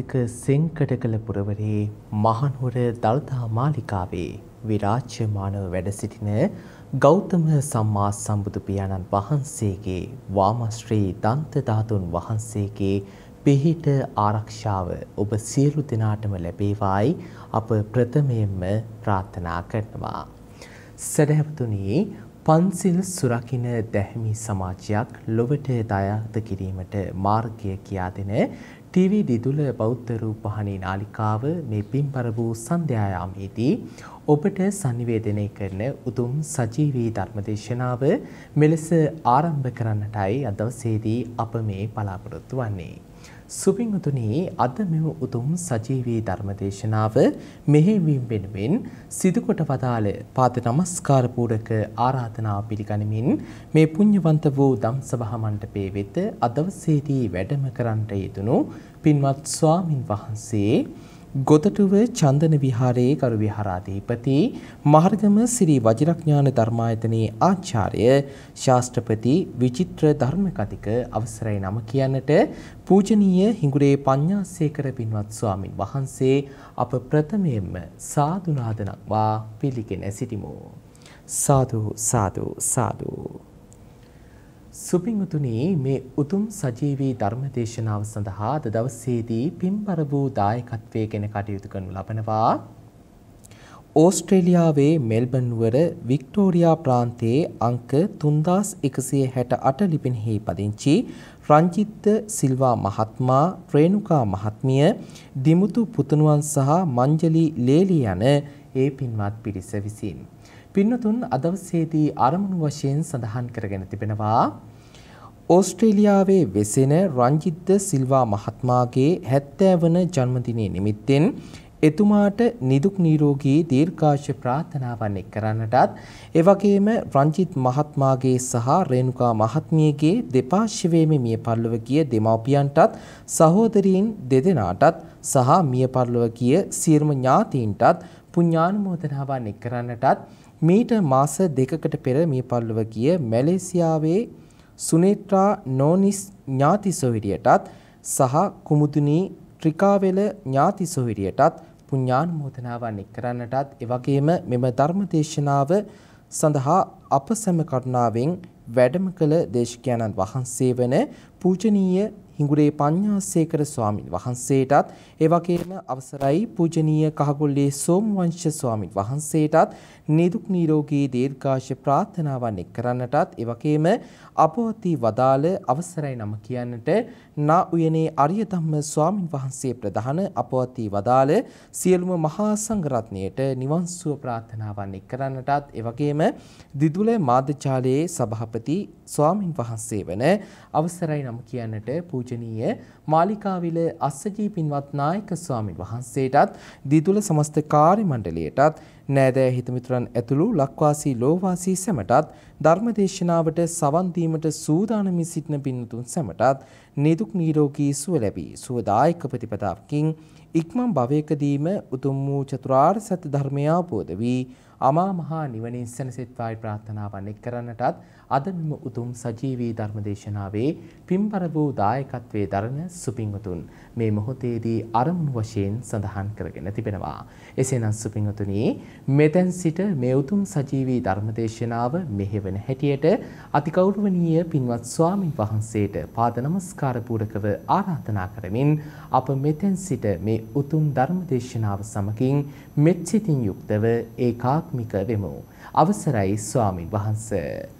වාසික සෙංකටකල පුරවරේ මහනුවර දළදා මාලිකාවේ විරාජ්‍යමානව වැඩ සිටින ගෞතම සම්මා සම්බුදු පියාණන් වහන්සේගේ වාමශ්‍රී දන්ත ධාතුන් වහන්සේගේ පිහිට ආරක්ෂාව ඔබ සියලු දෙනාටම ලැබේවායි අප ප්‍රථමයෙන්ම ප්‍රාර්ථනා කරනවා. සැදැහැවතුනි පන්සිල් සුරකින දැහැමි සමාජයක් ලොවට දයාද කිරීමට මාර්ගය කියා දෙන ටීවී දිදුල බෞද්ධ රූපහානි නාලිකාව මේ පින්බර වූ සන්ධ්‍යායාමේදී ඔබට sannivedanaya කරන උතුම් සජීවී ධර්මදේශනාව මෙලෙස ආරම්භ කරන්නටයි අදවසේදී අප මේ බලාපොරොත්තු වන්නේ. සුපින්තුනී අද මෙම උතුම් සජීවී ධර්මදේශනාව මෙහෙවීම වෙනුවෙන් සිදුකොට වදාළ පාද නමස්කාර පූරක ආරාධනා පිළිගනිමින් මේ පුණ්‍යවන්ත වූ ධම්සභා මණ්ඩපයේ වෙත අදවසේදී වැඩම කරන්නට යෙදුණු පින්වත් ස්වාමින් වහන්සේ ගොතටුව චන්දන විහාරයේ ගරු විහාරාධිපති මහර්ගම ශ්‍රී වජිරඥාන ධර්මායතනයේ ආචාර්ය ශාස්ත්‍රපති විචිත්‍ර ධර්මකතික අවසරයි නම කියන්නට පූජනීය හිඟුරේ පඤ්ඤාසේකර පින්වත් ස්වාමින් වහන්සේ අප ප්‍රථමයෙන්ම සාදුනාදනක්වා පිළිගෙන සිටිමු සාදු සාදු සාදු සුපින්උතුනී මේ උතුම් සජීවී ධර්ම දේශනාව සඳහා අද දවසේදී පින්බර වූ දායකත්වයේ ගැන කටයුතු කරනු ලබනවා. ඕස්ට්‍රේලියාවේ මෙල්බන් නුවර වික්ටෝරියා ප්‍රාන්තයේ අංක 3168 ලිපිනෙහි පදිංචි රංජිත් සිල්වා මහත්මයා, රේණුකා මහත්මිය, දිමුතු පුතණුවන් සහ මංජලි ලේලි යන ඒ පින්වත් පිරිස විසිනි. පින්නතුන් අදවසේදී අරමුණු වශයෙන් සඳහන් කරගෙන තිබෙනවා ඕස්ට්‍රේලියාවේ වෙසෙන රංජිත් සිල්වා මහත්මයාගේ 70 වන ජන්මදිනයේ නිමිත්තෙන් එතුමාට නිදුක් නිරෝගී දීර්ඝාෂ ප්‍රාර්ථනාවන් එක් කරන්නටත් ඒ වගේම රංජිත් මහත්මයාගේ සහ රේණුකා මහත්මියගේ දෙපාර්ශ්වයේම මිය පරලොව ගිය දෙමව්පියන්ටත් සහෝදරීන් දෙදෙනාටත් සහ මිය පරලොව ගිය සියලුම ඥාතීන්ටත් පුණ්‍යානුමෝදනාවන් එක් කරන්නටත් මීට මාස දෙකකට පෙර මිය පරලොව ගිය මැලේසියාවේ සුනේත්‍රා නෝනිස් ඥාතිසොහිරියටත් සහ කුමුදුනී ත්‍රිකාවෙල ඥාතිසොහිරියටත් පුණ්‍යානුමෝදනාවන් එක් කරන්නටත් එවැගේම මෙම ධර්මදේශනාව සඳහා අප සැම කරුණාවෙන් වැඩම කළ දේශකයන්න් වහන්සේ වන පූජනීය හිඟුරේ පඤ්ඤාසේකර ස්වාමින් වහන්සේටත් ඒ වගේම අවසරයි පූජනීය කහකොල්ලේ සෝමවංශ ස්වාමින් වහන්සේටත් නිදුක් නිරෝගී දීර්ඝාෂ ප්‍රාර්ථනාවන් එක් කරන්නටත් ඒ වගේම අපවති වදාළ අවසරයි නම කියන්නට නා උයනේ අරිය ධම්ම ස්වාමින් වහන්සේ ප්‍රධාන අපවති වදාළ සියලුම මහා සංඝරත්නයට නිවන් සුව ප්‍රාර්ථනාවන් එක් කරන්නටත් ඒ වගේම දිදුල මාධ්‍යාලයේ සභාපති ස්වාමින් වහන්සේ වන අවසරයි නම කියන්නට පූජා පූජනීය මාලිකාවිල අස්සජී පින්වත් නායක ස්වාමින් වහන්සේටත් දිදුල සමස්ත කාර්ය මණ්ඩලයටත් නෑදෑ හිතමිතුරන් ඇතුළු ලක්වාසී ලෝවාසී සැමටත් ධර්මදේශනාවට සවන් දීමට සූදානමින් සිටින පින්තුන් සැමටත් නිදුක් නිරෝගී සුව ලැබී සුවදායක ප්‍රතිපදාවකින් ඉක්මන් භවයකදීම උතුම් වූ චතුරාර්ය සත්‍ය ධර්මය අවබෝධ වී අමා මහ නිවනින් සැනසෙත්වායි ප්‍රාර්ථනාවන් එක් කරන්නටත් අද මෙම උතුම් සජීවී ධර්මදේශනාවේ පින්බර වූ දායකත්වයේ දරණ සුපින්වතුන් මේ මොහොතේදී අරමුණු වශයෙන් සඳහන් කරගෙන තිබෙනවා. එසේනම් සුපින්වතුනි මෙතෙන් සිට මේ උතුම් සජීවී ධර්මදේශනාව මෙහෙවන හැටියට අතිකෞරවනීය පින්වත් ස්වාමින් වහන්සේට පාද නමස්කාර පූරකව ආරාධනා කරමින් අප මෙතෙන් සිට මේ උතුම් ධර්මදේශනාව සමගින් මෙත්සිතින් යුක්තව ඒකාත්මික වෙමු. අවසරයි ස්වාමින් වහන්සේ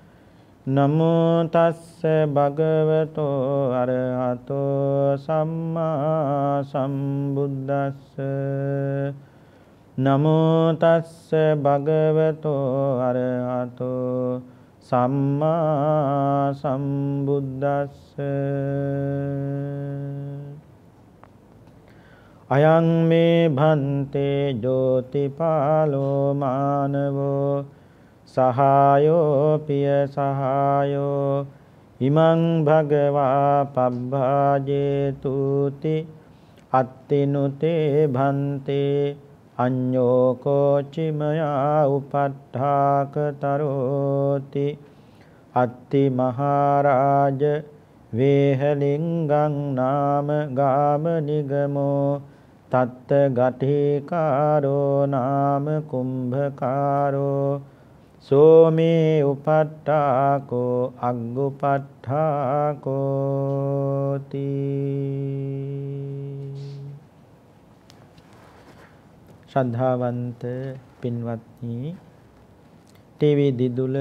නමෝ තස්ස භගවතෝ අරහතෝ සම්මා සම්බුද්දස්ස නමෝ තස්ස භගවතෝ අරහතෝ සම්මා සම්බුද්දස්ස අයං මේ භන්තේ ජෝතිපාලෝ මානවෝ සහායෝ පිය සහායෝ ඉමං භගවා පබ්බාජේතුති අත්තිනුතේ භන්තේ අඤ්ඤෝ කෝචිමයා උපට්ඨාකතරෝති අත්ති මහරජ වේහලිංගං නාම ගාම නිගමෝ තත්ත ගටිකාරෝ නාම කුම්භකාරෝ සෝමේ උපට්ඨාකෝ අග්ගුපට්ඨාකෝති ශ්‍රද්ධාවන්ත පින්වත්නි ටීවී දිදුල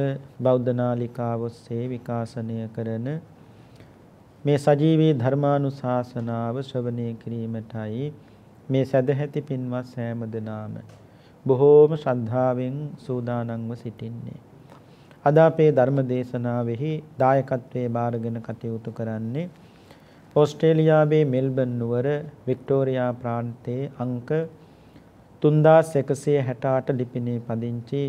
බෞද්ධ නාලිකාව ඔස්සේ විකාශනය කරන මේ සජීවී ධර්මානුශාසනාව ශ්‍රවණය කිරීමටයි මේ සදැහැති පින්වත් සෑම දෙනාම බොහෝම ශ්‍රද්ධාවෙන් සූදානම්ව සිටින්නේ. අද අපේ ධර්ම දේශනාවෙහි දායකත්වයේ බාරගෙන කටයුතු කරන්නේ ඕස්ට්‍රේලියාවේ මෙල්බන් නුවර වික්ටෝරියා ප්‍රාන්තයේ අංක 3168 ලිපිනේ පදිංචි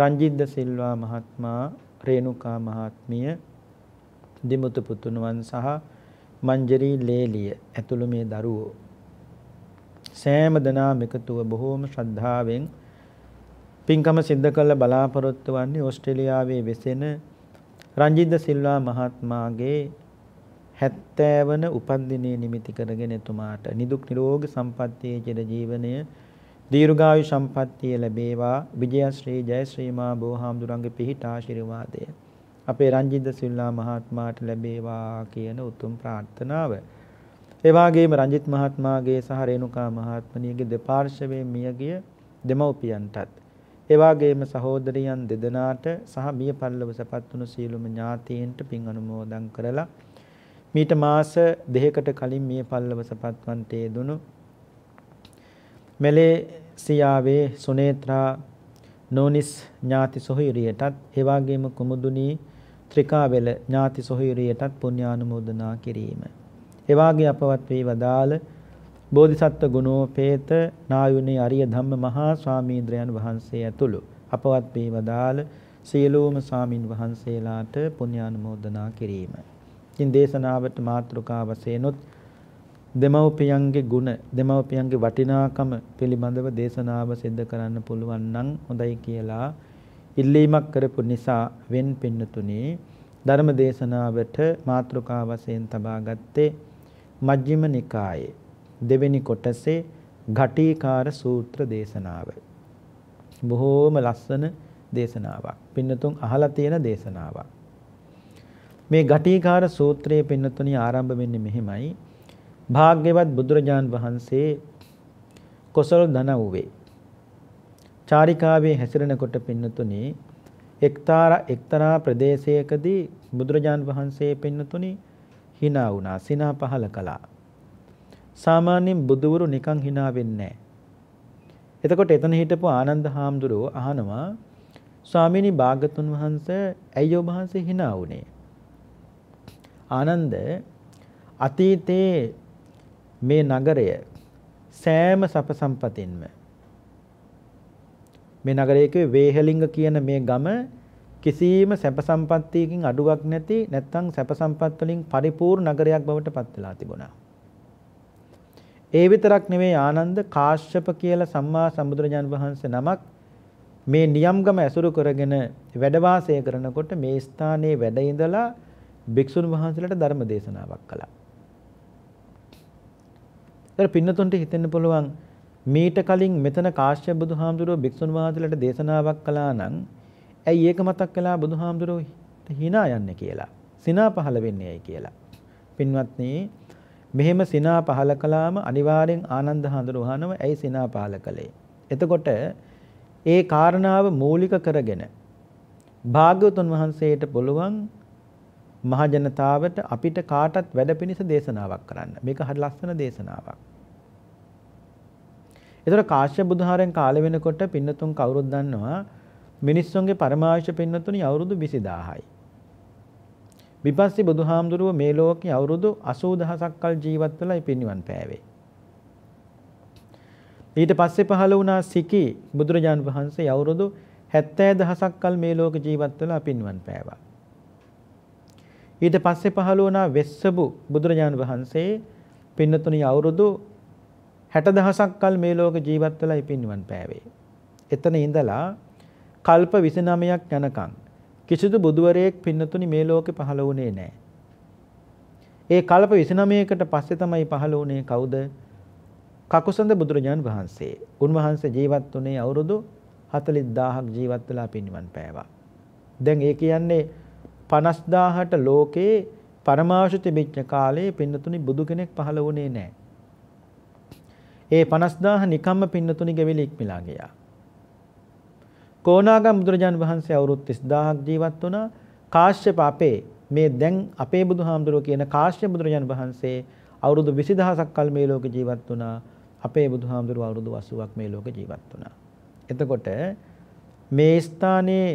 රංජිද්ද සිල්වා මහත්මයා රේණුකා මහත්මිය දිමුතු පුතුණුවන් සහ මංජරි ලේලිය ඇතුළු මේ දරුවෝ සෑම දෙනාම එකතුව බොහෝම ශ්‍රද්ධාවෙන් පින්කම සිද්ධ කළ බලාපොරොත්තු වන්නේ ඕස්ට්‍රේලියාවේ වෙසෙන රංජිත් සිල්වා මහත්මයාගේ 70 වන උපන්දිනය නිමිති කරගෙන එතුමාට නිදුක් නිරෝගී සම්පන්නියේ චිර ජීවනය දීර්ඝායු සම්පන්නිය ලැබේවා විජයශ්‍රී ජයශ්‍රීමා බෝහාමුදුරන්ගේ පිහිට ආශිර්වාදය අපේ රංජිත් සිල්වා මහත්මයාට ලැබේවා කියන උතුම් ප්‍රාර්ථනාව ඒ වගේම රංජිත් මහත්මයාගේ සහ රේණුකා මහත්මණියගේ දෙපාර්ශවයේ මියගිය දෙමව්පියන්ටත් ඒ වගේම සහෝදරියන් දෙදෙනාට සහ මිය පරලොව සපත් වුණු සියලුම ඥාතීන්ට පින් අනුමෝදන් කරලා මීට මාස දෙකකට කලින් මිය පල්ලව සපත්වන්තේ දුණු මෙලේ සියාවේ සුනේත්‍රා නෝනිස් ඥාති සොහිරියටත් එවාගේම කුමුදුනී ත්‍රිකාවල ඥාති සොහිරියටත් පුණ්‍යානුමෝදනා කිරීම එවාගේ අපවත් වේ වදාළ බෝධිසත්ව ගුණෝපේත නායුනේ අරිය ධම්ම මහා ස්වාමීන්ද්‍රයන් වහන්සේ ඇතුළු අපවත් වේ වදාළ සියලුම ස්වාමින් වහන්සේලාට පුණ්‍යානුමෝදනා කිරීම. ඉන් දේශනාවට මාතෘකා වශයෙන්ොත් දෙමව්පියන්ගේ ගුණ දෙමව්පියන්ගේ වටිනාකම පිළිබඳව දේශනාව සිද්ධ කරන්න පුළුවන් නම් හොඳයි කියලා ඉල්ලීමක් කරපු නිසා වෙන් පින්නතුනේ ධර්ම දේශනාවට මාතෘකා වශයෙන් තබා ගත්තේ මජ්ක්‍ධිම නිකායේ දෙවෙනි කොටසේ ඝටීකාර සූත්‍ර දේශනාව. බොහෝම ලස්සන දේශනාවක්. පින්නතුන් අහලා තියෙන දේශනාවක්. මේ ඝටීකාර සූත්‍රයේ පින්නතුනි ආරම්භ වෙන්නේ මෙහෙමයි. භාග්‍යවත් බුදුරජාන් වහන්සේ කොසල් දනව්වේ. චාරිකාවේ හැසිරෙනකොට පින්නතුනි එක්තරා එක්තරා ප්‍රදේශයකදී බුදුරජාන් වහන්සේ පින්නතුනි hina වුණා සිනා පහල කළා. සාමාන්‍යයෙන් බුදවරු නිකන් hina වෙන්නේ එතකොට එතන හිටපු ආනන්ද හාමුදුරුව අහනවා ස්වාමීනි භාගතුන් වහන්සේ ඇයි ඔබ වහන්සේ hina වුනේ? ආනන්ද අතීතේ මේ නගරය සෑම සප සම්පතින්ම මේ නගරයේ වේහලිංග කියන මේ ගම කිසියම් සැප සම්පත්තියකින් අඩුවක් නැති නැත්නම් සැප සම්පත් වලින් පරිපූර්ණ නගරයක් බවට පත් වෙලා තිබුණා. ඒ විතරක් නෙමෙයි ආනන්ද කාශ්‍යප කියලා සම්මා සම්බුදුරජාන් වහන්සේ නමක් මේ නියම්ගම ඇසුරු කරගෙන වැඩ වාසය කරනකොට මේ ස්ථානයේ වැඩ ඉඳලා භික්ෂුන් වහන්සේලාට ධර්ම දේශනාවක් කළා. ඒතර පින්නතුන්ට හිතෙන්න පුළුවන් මීට කලින් මෙතන කාශ්‍යප බුදුහාමුදුරුවෝ භික්ෂුන් වහන්සේලාට දේශනාවක් කළා නම් ඇයි ඒක මතක් කළා බුදුහාමුදුරුවෝ හිනා යන්නේ කියලා. සිනා පහළ වෙන්නේ ඇයි කියලා. පින්වත්නි මෙහෙම සිනා පහළ කළාම අනිවාර්යෙන් ආනන්ද හඳුරුවානම ඇයි සිනා පහළ කළේ. එතකොට ඒ කාරණාව මූලික කරගෙන භාග්‍යවතුන් වහන්සේට පුළුවන් මහජනතාවට අපිට කාටත් වැඩ පිණිස දේශනාවක් කරන්න. මේක හරි ලස්සන දේශනාවක්. ඒතර කාශ්‍යප බුදුහාරෙන් කාලෙ වෙනකොට පින්නතුන් කවුරුත් දන්නවා මිනිස්සුන්ගේ පරමාවශ්‍ය පෙන්වතුනි අවුරුදු 20000යි. විපස්සී බුදුහාමුදුරුව මේ ලෝකේ අවුරුදු 80000ක් කල් ජීවත් වෙලා ඉපිනිවන් පෑවේ. ඊට පස්සේ පහළ වුණා සිකි බුදුරජාන් වහන්සේ අවුරුදු 70000ක් කල් මේ ලෝක ජීවත් වෙලා පින්වන් පෑවා. ඊට පස්සේ පහළ වුණා වෙස්සබු බුදුරජාන් වහන්සේ පින්නතුණි අවුරුදු 60000ක් කල් මේ ලෝක ජීවත් වෙලා ඉපිනිවන් පෑවේ. එතන ඉඳලා කල්ප 29ක් යනකම් කිසිදු බුදුවරයෙක් පින්නතුනි මේ ලෝකෙ පහළ වුණේ නැහැ. ඒ කල්ප 29කට පස්සේ තමයි පහළ වුණේ කවුද? කකුසඳ බුදුරජාන් වහන්සේ. උන්වහන්සේ ජීවත් වුණේ අවුරුදු 40000ක් ජීවත් වෙලා පින්නිවන් පෑවා. දැන් ඒ කියන්නේ 50000ට ලෝකේ පරමාවශ තිබිච්ච කාලේ පින්නතුනි බුදු කෙනෙක් පහළ වුණේ නැහැ. ඒ 50000 නිකම්ම පින්නතුනි ගෙවිලි ඉක්මලා ගියා. කෝණාගම් බුදුරජාන් වහන්සේ අවුරුදු 30000ක් ජීවත් වුණා. කාශ්‍යප අපේ මේ දැන් අපේ බුදුහාමුදුරුව කියන කාශ්‍යප බුදුරජාන් වහන්සේ අවුරුදු 20000ක් කල් මේ ලෝකේ ජීවත් වුණා. අපේ බුදුහාමුදුරුව අවුරුදු 80ක් මේ ලෝකේ ජීවත් වුණා. එතකොට මේ ස්ථානයේ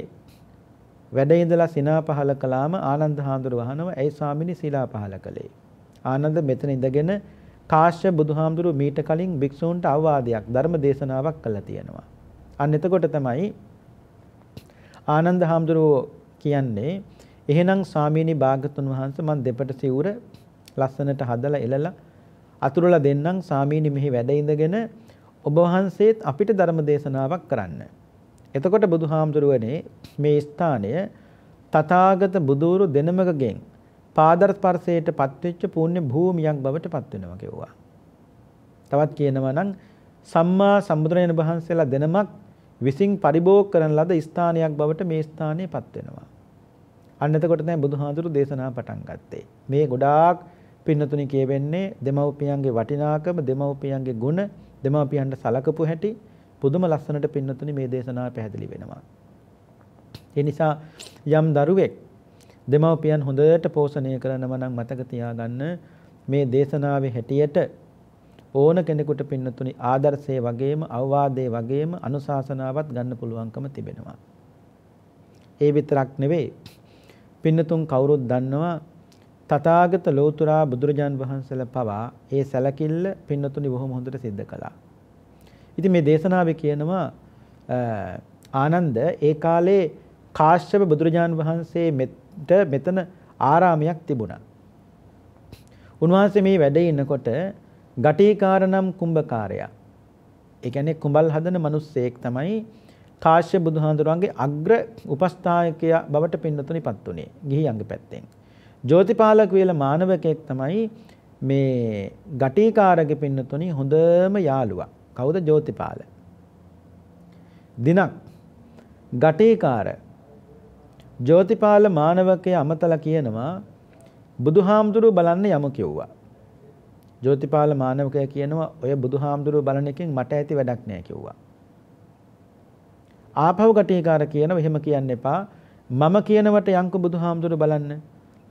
වැඩ ඉඳලා සිනා පහල කළාම ආනන්ද හාමුදුරුව වහනවා ඇයි ස්වාමිනී සීලා පහල කළේ ආනන්ද මෙතන ඉඳගෙන කාශ්‍ය බුදුහාමුදුරුව මීට කලින් භික්ෂූන්ට අවවාදයක් ධර්ම දේශනාවක් කළා තියෙනවා අන්න එතකොට තමයි ආනන්ද හාමුදුරුවෝ කියන්නේ එහෙනම් ස්වාමීනි භාගතුන් වහන්සේ මම දෙපට සිවුර ලස්සනට හදලා එලලා අතුරුලා දෙන්නම් ස්වාමීනි මෙහි වැඩ ඉඳගෙන ඔබ වහන්සේත් අපිට ධර්ම දේශනාවක් කරන්න. එතකොට බුදුහාමුදුරුවනේ මේ ස්ථානය තථාගත බුදුරු දෙනමකගෙන් පාදස්පර්ශයට පත්වෙච්ච පුණ්‍ය භූමියක් බවට පත් වෙනවා කිව්වා. තවත් කියනවා නම් සම්මා සම්බුදුරජාණන් වහන්සේලා දෙනමක් විසින් පරිභෝග කරන ලද ස්ථානයක් බවට මේ ස්ථානය පත් වෙනවා. අන්න එතකොට තමයි බුදුහාඳුරු දේශනා පටන් ගත්තේ. මේ ගොඩාක් පින්නතුනි කියවෙන්නේ දෙමව්පියන්ගේ වටිනාකම, දෙමව්පියන්ගේ ගුණ, දෙමව්පියන්ට සලකපු හැටි පුදුම ලස්සනට පින්නතුනි මේ දේශනාව පැහැදිලි වෙනවා. ඒ නිසා යම් දරුවෙක් දෙමව්පියන් හොඳට පෝෂණය කරනවා නම් මතක තියාගන්න මේ දේශනාවේ හැටියට ඕන කෙනෙකුට පින්නතුනි ආදර්ශයේ වගේම අවවාදයේ වගේම අනුශාසනාවත් ගන්න පුළුවන්කම තිබෙනවා. ඒ විතරක් නෙවෙයි. පින්නතුන් කවුරුත් දන්නවා තථාගත ලෝතුරා බුදුරජාන් වහන්සේලා පවා ඒ සැලකිල්ල පින්නතුනි බොහොම හොඳට सिद्ध කළා. ඉතින් මේ දේශනාවේ කියනවා ආනන්ද ඒ කාලේ කාශ්‍යප බුදුරජාන් වහන්සේ මෙත මෙතන ආරාමයක් තිබුණා. උන්වහන්සේ මේ වැඩ ඉන්නකොට ගටීකාරනම් කුම්භකාරයා. ඒ කියන්නේ කුඹල් හදන මිනිස්සෙක් තමයි කාශ්‍ය බුදුහාඳුරන්ගේ අග්‍ර උපස්ථායකයා බවට පින්නතුනිපත් උනේ ගිහියන්ගේ පැත්තෙන්. ජෝතිපාල කියලා මානවකෙක් තමයි මේ ගටීකාරගේ පින්නතුනි හොඳම යාළුවා. කවුද ජෝතිපාල? දිනක් ගටේකාර ජෝතිපාල මානවකය අමතල කියනවා බුදුහාමුදුරු බලන්න යම කිව්වා. ජෝතිපාල මානවකය කියනවා ඔය බුදුහාමුදුරුව බලන එකෙන් මට ඇති වැඩක් නෑ කිව්වා. ආපහු කටේකාර කියනවා එහෙම කියන්න එපා. මම කියනවට යංකු බුදුහාමුදුරුව බලන්න.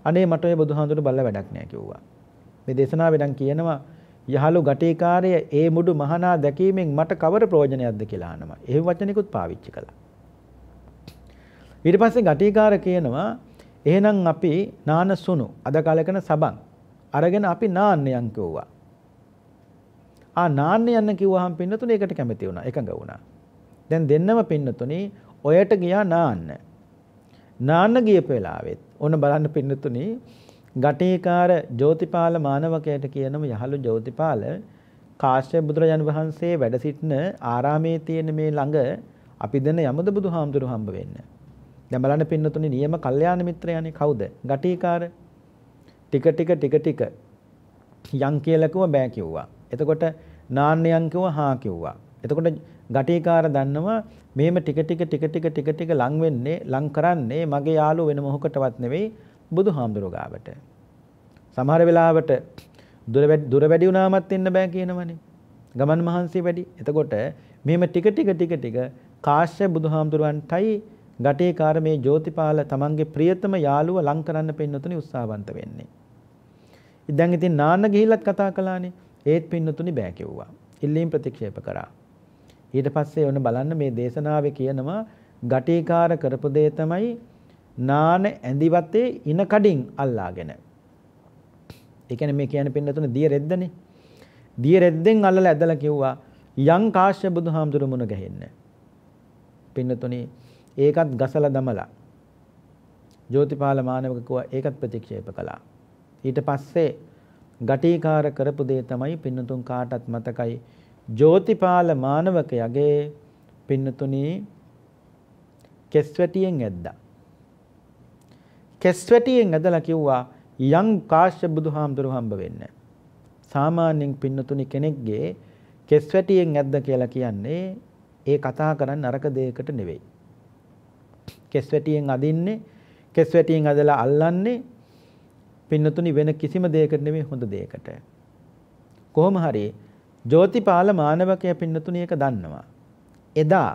අනේ මට ඔය බුදුහාමුදුරුව බල්ල වැඩක් නෑ කිව්වා. මේ දේශනාවෙන් නම් කියනවා යහළු ගටේකාරය ඒ මුඩු මහනා දැකීමෙන් මට කවර ප්‍රයෝජනයක්ද කියලා අහනවා. එහෙම වචනිකුත් පාවිච්චි කළා. ඊට පස්සේ ගටේකාර කියනවා එහෙනම් අපි නානසුණු අද කාලේ කරන සබන් අරගෙන අපි නාන්නයන් කිව්වා. ආ නාන්නයන් කිව්වහම පින්නතුනේ ඒකට කැමති වුණා, එකඟ වුණා. දැන් දෙන්නම පින්නතුනේ ඔයට ගියා නාන්න. නාන්න ගියපු වෙලාවෙත් ඕන බලන්න පින්නතුනේ ගටේකාර ජෝතිපාල මානවකයට කියනම යහළු ජෝතිපාල කාශ්‍යප බුදුරජාණන් වහන්සේ වැඩ සිටින ආරාමේ තියෙන මේ ළඟ අපි දෙන යමද බුදුහාමුදුරු හම්බ වෙන්න. දැන් බලන්න පින්නතුනේ නියම කල්යාණ මිත්‍රයනේ කවුද? ගටේකාර ටික ටික ටික ටික යං කියලා කිව්ව බෑ කිව්වා. එතකොට නාන්නයන් කිව්ව හා කිව්වා. එතකොට ගටේකාර දන්නවා මේම ටික ටික ටික ටික ටික ටික ලං වෙන්නේ ලං කරන්නේ මගේ යාළුව වෙන මොහොකටවත් නෙවෙයි බුදුහාමුදුරුවෝ ගාවට. සමහර වෙලාවට දුර දුර වැඩි වුණාමත් එන්න බෑ කියනවනේ. ගමන් මහන්සිය වැඩි. එතකොට මෙහෙම ටික ටික ටික ටික කාශ්‍ය බුදුහාමුදුරුවන්ටයි ගටේකාර මේ ජෝතිපාල තමන්ගේ ප්‍රියතම යාළුව ලං කරන්න පින්නතුනි උත්සාහවන්ත වෙන්නේ. දැන් ඉතින් නාන්න ගිහිල්ලත් කතා කළානේ. ඒත් පින්නතුනි බෑ කිව්වා. ඉල්ලීම් ප්‍රතික්ෂේප කරා. ඊට පස්සේ ඔන්න බලන්න මේ දේශනාවේ කියනවා ගටේකාර කරපු දේ තමයි නාන ඇඳිවතේ ඉන කඩින් අල්ලාගෙන. ඒ කියන්නේ මේ කියන්නේ පින්නතුනේ දිය රෙද්දනේ. දිය රෙද්දෙන් අල්ලලා ඇදලා කිව්වා යං කාශ්‍ය බුදුහාමුදුරු මුණ ගැහෙන්න. පින්නතුනේ ඒකත් ගසලා දමලා ජෝතිපාල මානවක කිව්වා ඒකත් ප්‍රතික්ෂේප කළා. ඊට පස්සේ ගටිකාර කරපු දේ තමයි පින්නතුන් කාටත් මතකයි ජෝතිපාල මානවකයාගේ පින්නතුණී කෙස්වැටියෙන් ඇද්දා. කෙස්වැටියෙන් ඇදලා කිව්වා යම් කාශ්‍ය බුදුහාමුදුරු හම්බ වෙන්න. සාමාන්‍යයෙන් පින්නතුනි කෙනෙක්ගේ කෙස්වැටියෙන් ඇද්ද කියලා කියන්නේ ඒ කතා කරන්න අරක දෙයකට නෙවෙයි. කෙස් වැටියෙන් අදින්නේ කෙස් වැටියෙන් අදලා අල්ලන්නේ පින්නතුනි වෙන කිසිම දෙයකට නෙමෙයි හොඳ දෙයකට. කොහොම හරි ජෝතිපාල මානවකයා පින්නතුනි එක දන්නවා. එදා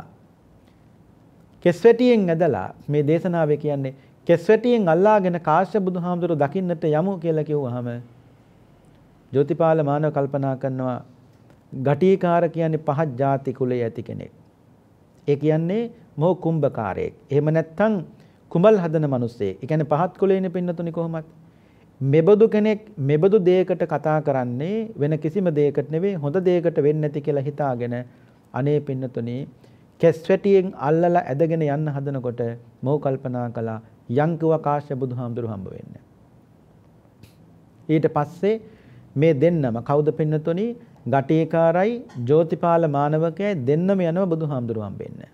කෙස් වැටියෙන් ඇදලා මේ දේශනාවේ කියන්නේ කෙස් වැටියෙන් අල්ලාගෙන කාශ්‍යප බුදුහාමුදුරුව දකින්නට යමු කියලා කිව්වහම ජෝතිපාල මානව කල්පනා කරනවා ගටිකාර කියන්නේ පහත් ಜಾති කුලයේ ඇති කෙනෙක්. ඒ කියන්නේ මොහ කුම්භකාරයෙක්. එහෙම නැත්නම් කුඹල් හදන මිනිස්සේ. ඒ කියන්නේ පහත් කුලේනේ පින්නතුනි කොහොමද? මෙබඳු කෙනෙක් මෙබඳු දෙයකට කතා කරන්නේ වෙන කිසිම දෙයකට නෙවෙයි හොඳ දෙයකට වෙන්නේ නැති කියලා හිතාගෙන අනේ පින්නතුනි කෙස්වැටියෙන් අල්ලලා ඇදගෙන යන්න හදනකොට මොහු කල්පනා කළා යංකව කාශ්‍යප බුදුහාමුදුරු හම්බ වෙන්න. ඊට පස්සේ මේ දෙන්නම කවුද පින්නතුනි ගටේකාරයි ජෝතිපාල මානවකයයි දෙන්නම යනවා බුදුහාමුදුරුවෝ හම්බෙන්නේ.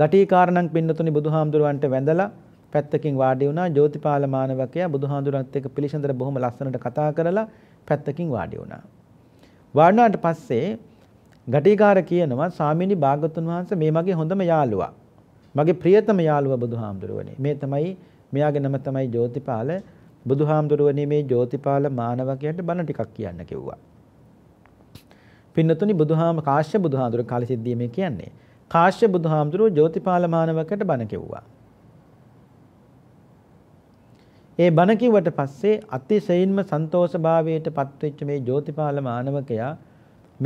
ගටේකාරණන් පින්නතුනි බුදුහාමුදුරුවන්ට වැඳලා පැත්තකින් වාඩි වුණා ජෝතිපාල මානවකයා බුදුහාඳුරත් එක්ක පිළිසඳර බොහොම ලස්සනට කතා කරලා පැත්තකින් වාඩි වුණා. වාඩුණාට පස්සේ ගටිකාර කියනවා ස්වාමීනි භාගතුන් වහන්සේ මේ මගේ හොඳම යාළුවා. මගේ ප්‍රියතම යාළුවා බුදුහාමුදුරුවනේ. මේ තමයි මෙයාගේ නම තමයි ජෝතිපාල. බුදුහාමුදුරුවනේ මේ ජෝතිපාල මානවකයාට බණ ටිකක් කියන්න කිව්වා. පින්නතුනි බුදුහාම කාශ්‍ය බුදුහාඳුර කාලෙ සිද්ධිය මේ කියන්නේ. කාශ්‍ය බුදුහාඳුර ජෝතිපාල මානවකට බණ කිව්වා. ඒ බණ කිව්වට පස්සේ අතිශයින්ම සන්තෝෂභාවයට පත්වෙච්ච මේ ජෝතිපාල මානවකයා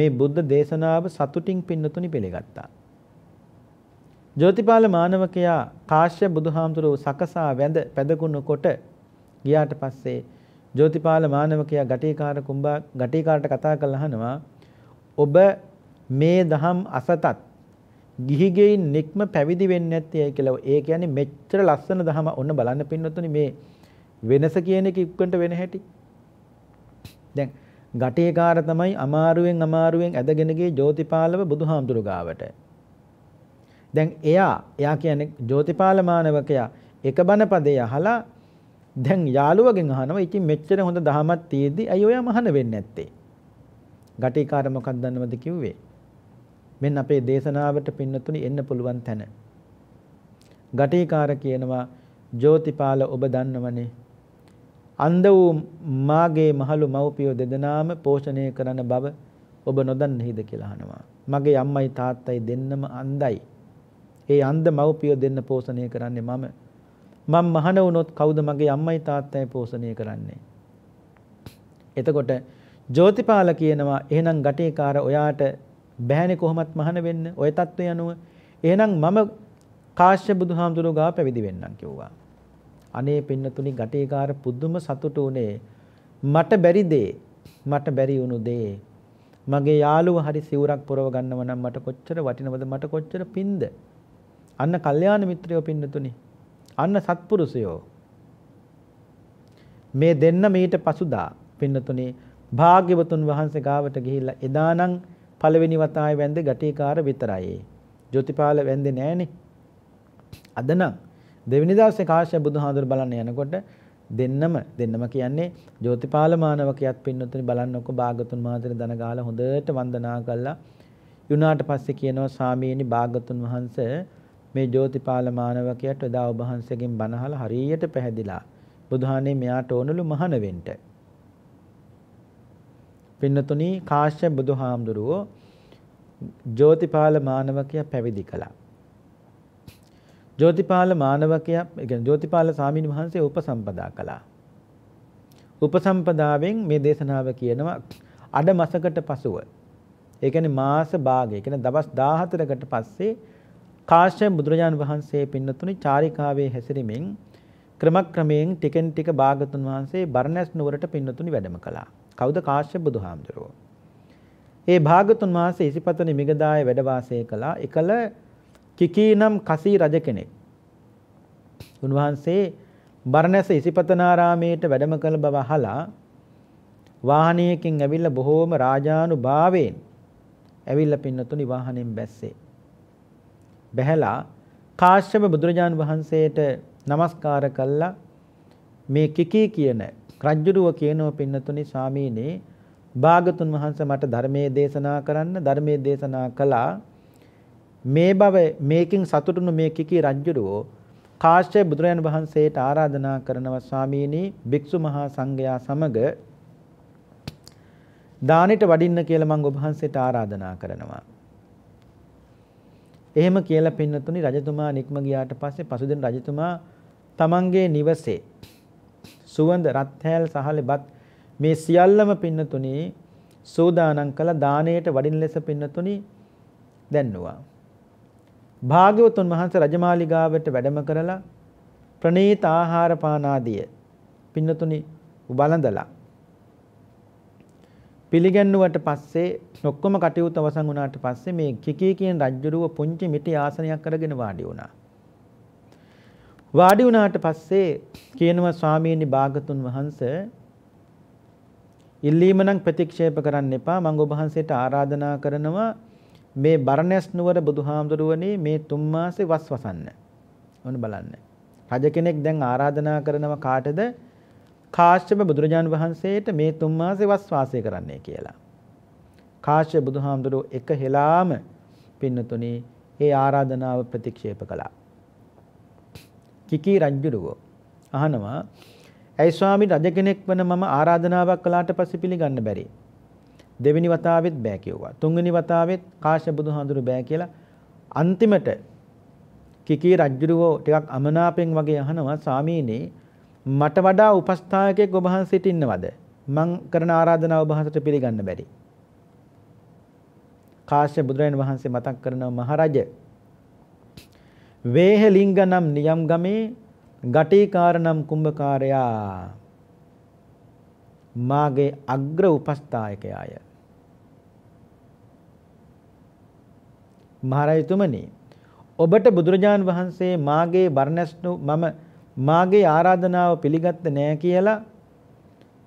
මේ බුද්ධ දේශනාව සතුටින් පින්නතුනි පිළිගත්තා. ජෝතිපාල මානවකයා කාශ්‍ය බුදුහාමුදුරුව සකසා වැඳ පැදකුණු කොට ගියාට පස්සේ ජෝතිපාල මානවකයා ගටේකාර කුම්බා ගටේකාරට කතා කරලා අහනවා ඔබ මේ දහම් අසතත් ගිහිගෙයින් නික්ම පැවිදි වෙන්නේ නැත්තේ කියලා. ඒ කියන්නේ මෙච්චර ලස්සන දහම ඔන්න බලන්න පින්නතුනි මේ වෙනස කියන එක ඉක්මනට වෙන හැටි. දැන් ගටේකාර තමයි අමාරුවෙන් අමාරුවෙන් ඇදගෙන ගියේ ජෝතිපාලව බුදුහාමුදුරු ගාවට. දැන් එයා එයා කියන්නේ ජෝතිපාල මානවකයා එක බණ පදේ අහලා දැන් යාළුවගෙන් අහනවා ඉතින් මෙච්චර හොඳ දහමක් තියෙද්දි ඇයි ඔයා මහාන වෙන්නේ නැත්තේ? ගටිකාර මොකක්ද දන්නවද කිව්වේ? මෙන්න අපේ දේශනාවට පින්නතුනි එන්න පුළුවන් තැන. ගටිකාර කියනවා ජෝතිපාල ඔබ දන්නවනේ. අන්ධ වූ මාගේ මහලු මව්පියෝ දෙදෙනාම පෝෂණය කරන බව ඔබ නොදන්නේද කියලා අහනවා. මගේ අම්මයි තාත්තයි දෙන්නම අන්ධයි. ඒ අන්ධ මව්පියෝ දෙන්න පෝෂණය කරන්නේ මම. මම මහන වුණොත් කවුද මගේ අම්මයි තාත්තයි පෝෂණය කරන්නේ? එතකොට ජෝතිපාල කියනවා එහෙනම් ගටේකාර ඔයාට බෑනේ කොහොමත් මහාන වෙන්න ওই தত্ত্বය අනුව. එහෙනම් මම කාශ්‍ය බුදුහාමුදුරුවෝ ගාව පැවිදි වෙන්නම් කිව්වා. අනේ පින්නතුනි ගටේකාර පුදුම සතුටු උනේ. මට බැරි දේ මට බැරි වුණු දේ මගේ යාළුව හරි සිවුරක් පොරව ගන්නව නම් මට කොච්චර වටිනවද මට කොච්චර පින්ද අන්න කල්යාණ මිත්‍රයෝ පින්නතුනි අන්න සත්පුරුෂයෝ මේ දෙන්න මීට පසුදා පින්නතුනි භාග්‍යවතුන් වහන්සේ ගාවට ගිහිල්ලා එදානම් පළවෙනි වතාවේ වැන්දේ ගැටේකාර විතරයි. ජෝතිපාල වැන්දේ නෑනේ. අද නම් දෙවෙනි දවසේ කාශ්‍යප බුදුහාඳුර බලන්න යනකොට දෙන්නම දෙන්නම කියන්නේ ජෝතිපාල මානවකයාත් පින්නතුනි බලන්නකො භාගතුන් මහතෙර දන ගාලා හොඳට වන්දනා කළා. යුණාට පස්සේ කියනවා සාමීනි භාගතුන් වහන්සේ මේ ජෝතිපාල මානවකයාට එදා ඔබ වහන්සේගෙන් බණහල හරියට පැහැදිලා. බුදුහානේ මෙයාට ඕනලු මහාන වෙන්න. පින්නතුනි කාශ්‍යප බුදුහාමුදුරුවෝ ජෝතිපාල මානවකයා පැවිදි කළා. ජෝතිපාල මානවකයා කියන්නේ ජෝතිපාල ස්වාමීන් වහන්සේ උපසම්පදා කළා. උපසම්පදාවෙන් මේ දේශනාව කියනවා අඩ මසකට පසුව. ඒ කියන්නේ මාස භාගය කියන්නේ දවස් 14කට පස්සේ කාශ්‍යප බුදුරජාණන් වහන්සේ පින්නතුනි චාරිකාවේ හැසිරීමෙන් ක්‍රමක්‍රමයෙන් ටිකෙන් ටික භාගතුන් වහන්සේ බර්ණැස් නුවරට පින්නතුනි වැඩම කළා. කවුද කාශ්‍යප බුදුහාමුදුරුවෝ. ඒ භාගතුන් වහන්සේ ඉසිපතනි මිගදායේ වැඩ වාසය කළා. එකල කිකීනම් කසී රජ කෙනෙක්. උන්වහන්සේ බරණැස ඉසිපතනාරාමේට වැඩම කළ බව අහලා වාහනයකින් ඇවිල්ලා බොහෝම රාජානුභාවයෙන් ඇවිල්ලා පින්නතුනි වාහනෙන් බැස්සේ. බැහැලා කාශ්‍යප බුදුරජාන් වහන්සේට নমස්කාර කළා මේ කිකී කියන රජ්ජුරුව කියනෝ පින්නතුනි ස්වාමීනි භාගතුන් වහන්සේ මට ධර්මයේ දේශනා කරන්න ධර්මයේ දේශනා කළා මේ බව මේකින් සතුටුණු මේ කිකි රජ්ජුරුව කාශ්‍යප බුදුරයන් වහන්සේට ආරාධනා කරනවා ස්වාමීනි භික්ෂු මහා සංඝයා සමග දානෙට වඩින්න කියලා මම ඔබ වහන්සේට ආරාධනා කරනවා එහෙම කියලා පින්නතුනි රජතුමා නික්ම ගියාට පස්සේ පසුදින රජතුමා තමන්ගේ නිවසේ සුවඳ රත්හැල් සහලෙපත් මේ සියල්ලම පින්නතුණි සෝදානම් කළ දාණයට වඩින ලෙස පින්නතුණි දැන්නවා. භාග්‍යවතුන් වහන්සේ රජමාලිගාවට වැඩම කරලා ප්‍රණීත ආහාර පාන ආදිය පින්නතුණි උබලඳලා පිළිගැන්නුවට පස්සේ ඔක්කොම කටයුතු අවසන් වුණාට පස්සේ මේ කිකී කියන රජුරුව පුංචි මිටි ආසනයක් කරගෙන වාඩි වුණා. වාඩි වුණාට පස්සේ කියනවා ස්වාමීනි භාගතුන් වහන්ස ඉල්ලීම නම් ප්‍රතික්ෂේප කරන්න එපා මම ඔබ වහන්සේට ආරාධනා කරනවා මේ බරණැස් නුවර බුදුහාමුදුරුවනේ මේ තුන් මාසේ වස්වසන්න. ඔන්න බලන්න. රජ කෙනෙක් දැන් ආරාධනා කරනවා කාටද? කාශ්‍යප බුදුරජාන් වහන්සේට මේ තුන් මාසේ වස්වාසය කරන්නයි කියලා. කාශ්‍යප බුදුහාමුදුරුව එක හෙලාම පින්නතුනේ ඒ ආරාධනාව ප්‍රතික්ෂේප කළා. කිකී රජ්ජුරුව අහනවා ඇයි ස්වාමී රජ කෙනෙක් වන මම ආරාධනාවක් කළාට පස්සේ පිළිගන්න බැරි. දෙවෙනි වතාවෙත් බෑ කිව්වා. තුන්වෙනි වතාවෙත් කාශ්‍ය බුදුහාඳුරු බෑ කියලා අන්තිමට කිකී රජ්ජුරුව ටිකක් අමනාපෙන් වගේ අහනවා ස්වාමීනි මට වඩා උපස්ථායකෙක් ඔබ වහන්සේට ඉන්නවද? මං කරන ආරාධනාව ඔබ වහන්සේට පිළිගන්න බැරි. කාශ්‍ය බුදුරජාණන් වහන්සේ මතක් කරනවා මහරජා වේහලිංගනම් නියම් ගමේ ගටීකාරනම් කුම්භකාරයා මාගේ අග්‍ර උපස්ථායකයාය මහරජතුමනි ඔබට බුදුරජාන් වහන්සේ මාගේ බර්ණැස්නු මම මාගේ ආරාධනාව පිළිගත්ත නෑ කියලා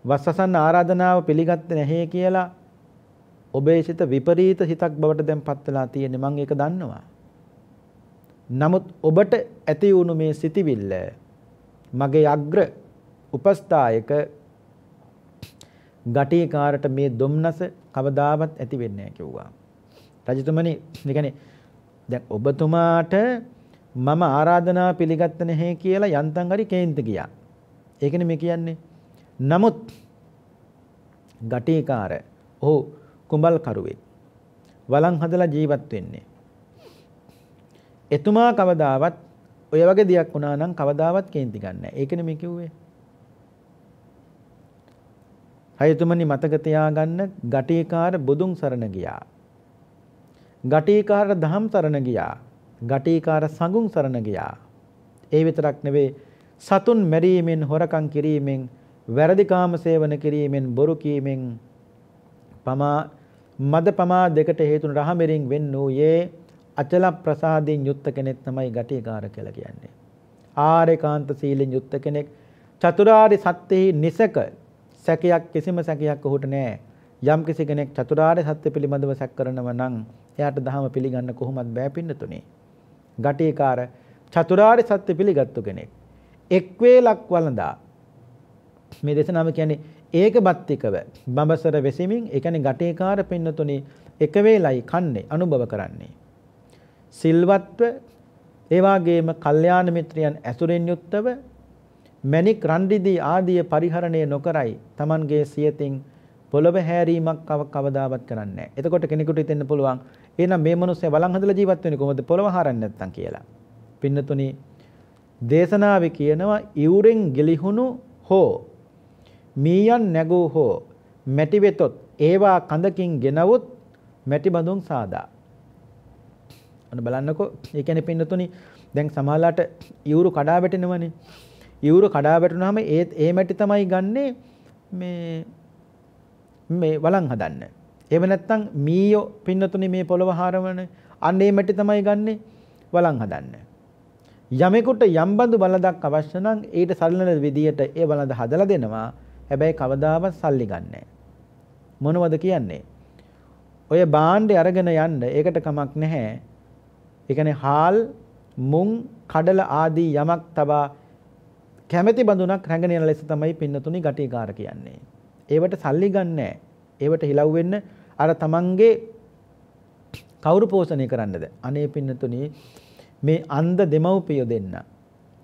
වස්සසන්න ආරාධනාව පිළිගත්ත නැහැ කියලා ඔබේ සිත විපරීත හිතක් බවට දැන් පත් වෙලා තියෙන්නේ මම ඒක දන්නවා නමුත් ඔබට ඇති වුණු මේ සිතිවිල්ල මගේ අග්‍ර උපස්ථායක ගටිකාරට මේ දුම්නස කවදාවත් ඇති වෙන්නේ නැහැ කිව්වා. රජතුමනි, ඒ කියන්නේ දැන් ඔබතුමාට මම ආරාධනා පිළිගත්ත නැහැ කියලා යන්තම් හරි කේන්ති ගියා. ඒකනේ මේ කියන්නේ. නමුත් ගටිකාර ඔහු කුඹල් කරුවෙක්. වළං හදලා ජීවත් වෙන්නේ. එතුමා කවදාවත් ඔය වගේ දෙයක් වුණා නම් කවදාවත් කේන්ති ගන්න නැහැ. ඒකනේ මේ කිව්වේ. හයතුමනි මතක තියාගන්න ගටේකාර බුදුන් සරණ ගියා. ගටේකාර දහම් සරණ ගියා. ගටේකාර සංඝුන් සරණ ගියා. ඒ විතරක් නෙවෙයි සතුන් මැරීමෙන් හොරකම් කිරීමෙන් වැරදි කාම සේවන කිරීමෙන් බොරු කීමෙන් පමා මද පමා දෙකට හේතුන රහමෙරින් වෙන්නූයේ අචල ප්‍රසාදයෙන් යුක්ත කෙනෙක් තමයි ගටිකාර කියලා කියන්නේ. ආරේකාන්ත සීලෙන් යුක්ත කෙනෙක් චතුරාර්ය සත්‍යෙහි නිසක සැකයක් කිසිම සැකයක් ඔහුට නැහැ. යම් කිසි කෙනෙක් චතුරාර්ය සත්‍ය පිළිබඳව සැක කරනව නම් එයාට ධහම පිළිගන්න කොහොමත් බෑ පින්නතුනේ. ගටිකාර චතුරාර්ය සත්‍ය පිළිගත්තු කෙනෙක්. එක් වේලක් වළඳා මේ දේශනාව කියන්නේ ඒක බත්තිකව බඹසර වෙසිමින් ඒ කියන්නේ ගටේකාර පින්නතුනේ එක වේලයි කන්නේ අනුභව කරන්නේ. සිල්වත්ව ඒ වාගේම කල්යාණ මිත්‍රයන් ඇසුරෙන් යුක්තව මණික් රන්දිදී ආදී පරිහරණය නොකරයි Tamanගේ සියතින් පොළව හැරීමක් කවදාවත් කරන්නේ නැහැ. එතකොට කෙනෙකුට හිතෙන්න පුළුවන් එහෙනම් මේ මිනිස්සේ බලන් හදලා ජීවත් වෙන්නේ කොහොමද පොළව හරන්නේ නැත්තම් කියලා. පින්නතුනි දේශනාවේ කියනවා ඉවුරෙන් ගිලිහුණු හෝ මීයන් නැගූ හෝ මැටි වෙතොත් ඒවා කඳකින් ගෙනවුත් මැටි බඳුන් සාදා අන්න බලන්නකෝ ඒ කියන්නේ පින්නතුනි දැන් සමාලාට යූරු කඩා වැටෙනවනේ. යූරු කඩා වැටුනහම ඒ ඒ මැටි තමයි ගන්නෙ මේ මේ වලන් හදන්න. එහෙම නැත්නම් මීයෝ පින්නතුනි මේ පොළව හරවන අන්න ඒ මැටි තමයි ගන්නෙ වලන් හදන්න. යමෙකුට යම්බඳු බලදක් අවශ්‍ය නම් ඊට සල්ලන විදියට ඒ බලද හදලා දෙනවා. හැබැයි කවදාවත් සල්ලි ගන්නෑ. මොනවද කියන්නේ? ඔය බාණ්ඩ අරගෙන යන්න ඒකට කමක් නැහැ. ඒ හාල් මුං කඩල ආදී යමක් තබා කැමැති බඳුනක් රැගෙන යන ලෙස තමයි පින්නතුනි ගටිකාර කියන්නේ. ඒවට සල්ලි ගන්නෑ. ඒවට හිලව් වෙන්න අර තමන්ගේ කවුරු පෝෂණය කරන්නද? අනේ පින්නතුනි මේ අන්ධ දෙමව්පිය දෙන්න.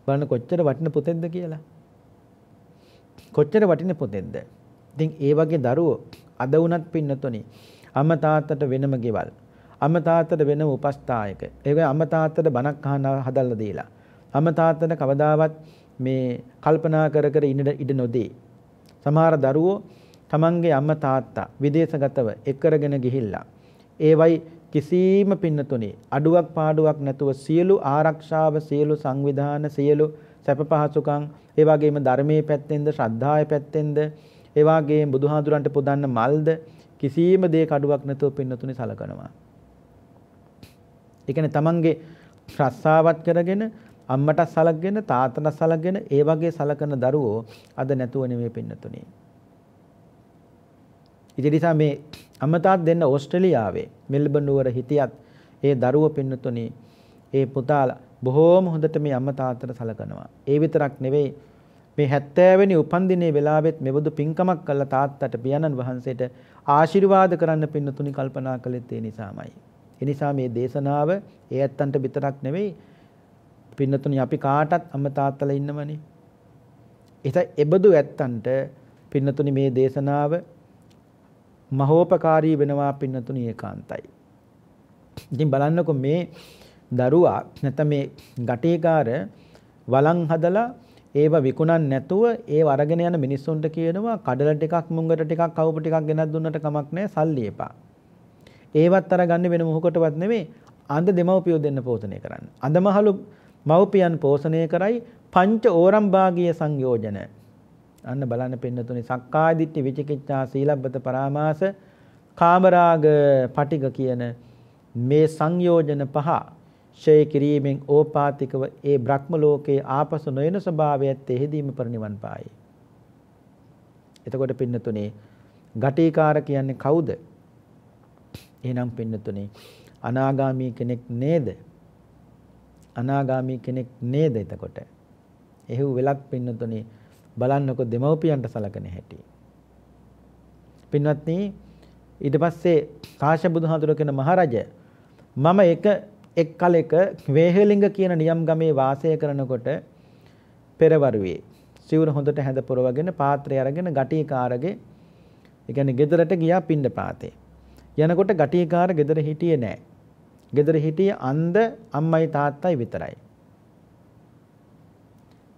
බලන්න කොච්චර වටින පුතෙක්ද කියලා. කොච්චර වටින පුතෙක්ද? ඉතින් ඒ වගේ දරුවෝ අද වුණත් පින්නතුනි අම්මා තාත්තට වෙනම ගෙවල් අමතාත්තට වෙන උපස්ථායක. ඒක අමතාත්තට බණක් අහන හදලා දීලා. අමතාත්තට කවදාවත් මේ කල්පනා කර කර ඉන්න ඉඩ නොදී. සමහර දරුවෝ තමන්ගේ අම්මා තාත්තා විදේශගතව එක්කරගෙන ගිහිල්ලා ඒවයි කිසිම පින්නතුනේ අඩුවක් පාඩුවක් නැතුව සියලු ආරක්ෂාව සියලු සංවිධාන සියලු සැප පහසුකම් ඒ වගේම ධර්මයේ පැත්තෙන්ද ශ්‍රද්ධාවේ පැත්තෙන්ද ඒ වගේම බුදුහාඳුරන්ට පුදන්න මල්ද කිසිම දෙයක අඩුවක් නැතුව පින්නතුනේ සලකනවා එකන තමන්ගේ ශ්‍රස්සාවත් කරගෙන අම්මට සලක්ගෙන තාතන සලගෙන ඒ වගේ සලකන දරුවෝ අද නැතුව නෙමේ පින්නතුනේ. ඉතිරිසා මේ අමතාත් දෙන්න ඕස්ට්‍රලියාවේ මෙල්බන් නුවර හිටියත් ඒ දරුව පින්නතුනේ ඒ පුතාලා බොහෝම හොඳට මේ අම්මා තාත්තට සලකනවා. ඒ විතරක් නෙවෙයි මේ 70 වෙනි උපන්දිනේ වෙලාවෙත් මෙබඳු පින්කමක් කළා තාත්තට පියාණන් වහන්සේට ආශිර්වාද කරන්න පින්නතුනි කල්පනා කළෙත් ඒ නිසාමයි. එනිසා මේ දේශනාව ඒ ඇත්තන්ට විතරක් නෙවෙයි පින්නතුනි අපි කාටත් අම්ම තාත්තලා ඉන්නවනේ. ඒස එබදු ඇත්තන්ට පින්නතුනි මේ දේශනාව මහෝපකාරී වෙනවා පින්නතුනි ඒකාන්තයි. ඉතින් බලන්නකො මේ දරුවා නැත්නම් මේ ගටේකාර වලං හදලා ඒව විකුණන් නැතුව ඒ වරගෙන යන මිනිස්සුන්ට කියනවා කඩල ටිකක් මුංගට ටිකක් කවුප ටිකක් ගෙනත් දුන්නට කමක් නැහැ සල්ලි එපා. ඒවත් අරගන්න වෙන මොහොකටවත් නෙමෙයි අඳ දෙමව්පියෝ දෙන්න පෝෂණය කරන්න. අඳමහලු මව්පියන් පෝෂණය කරයි පංච ඕරම්භාගීය සංයෝජන. අන්න බලන්න පින්නතුනි සක්කාය දිට්ඨි විචිකිච්ඡා සීලබ්බත පරාමාස කාමරාග පටිග කියන මේ සංයෝජන පහ ෂය කිරීමෙන් ඕපාතිකව ඒ බ්‍රහ්ම ලෝකයේ ආපසු නොයන ස්වභාවයත් එහිදීම පරිනිවන් පායි. එතකොට පින්නතුනේ ගටීකාර කියන්නේ කවුද? එහෙනම් පින්නතුනේ අනාගාමී කෙනෙක් නේද? අනාගාමී කෙනෙක් නේද එතකොට? එහෙව් වෙලක් පින්නතුනේ බලන්නකො දෙමව්පියන්ට සලකන හැටි. පින්වත්නි ඊට පස්සේ කාශ්‍යප බුදුහාඳුර කියන මහරජා මම එක එක් කලෙක වේහෙලිංග කියන නියම් ගමේ වාසය කරනකොට පෙරවරුවේ සිවුර හොඳට හැඳ පොරවගෙන පාත්‍රය අරගෙන ගටි කාරගේ ඒ කියන්නේ ගෙදරට ගියා පින්න පාතේ. යනකොට ගටියකාර ගෙදර හිටියේ නෑ. ගෙදර හිටියේ අන්ධ අම්මයි තාත්තයි විතරයි.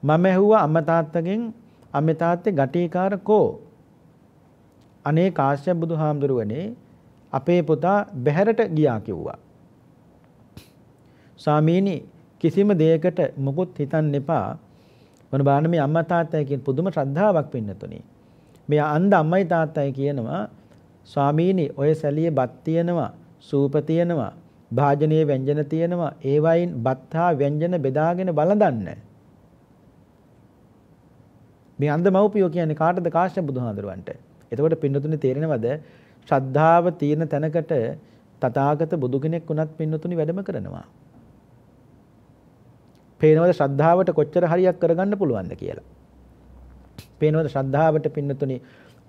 මම ඇහුවා අම්ම තාත්තගෙන් අම්මේ තාත්තේ ගටියකාර කෝ? අනේ කාශ්‍යප බුදුහාමුදුරුවනේ අපේ පුතා බැහැරට ගියා කිව්වා. ස්වාමීනි කිසිම දෙයකට මොකුත් හිතන්න එපා. මොන බාන මේ අම්මා තාත්තයි කියන පුදුම ශ්‍රද්ධාවක් පින්නතුනේ. මේ අන්ධ අම්මයි තාත්තයි කියනවා ස්වාමීනි ඔය සැලියේ බත් තියෙනවා, සූප තියෙනවා, භාජනීය ව්‍යංජන තියෙනවා. ඒ වයින් බත් හා ව්‍යංජන බෙදාගෙන බලඳන්න. මේ අන්දමව්පියෝ කියන්නේ කාටද කාශ්‍යප බුදුහාඳුරවන්ට. එතකොට පින්නතුනේ තේරෙනවද? ශ්‍රද්ධාව තියෙන තැනකට තථාගත බුදු කෙනෙක් වුණත් පින්නතුනි වැඩම කරනවා. පේනවද ශ්‍රද්ධාවට කොච්චර හරියක් කරගන්න පුළුවන්ද කියලා. පේනවද ශ්‍රද්ධාවට පින්නතුනි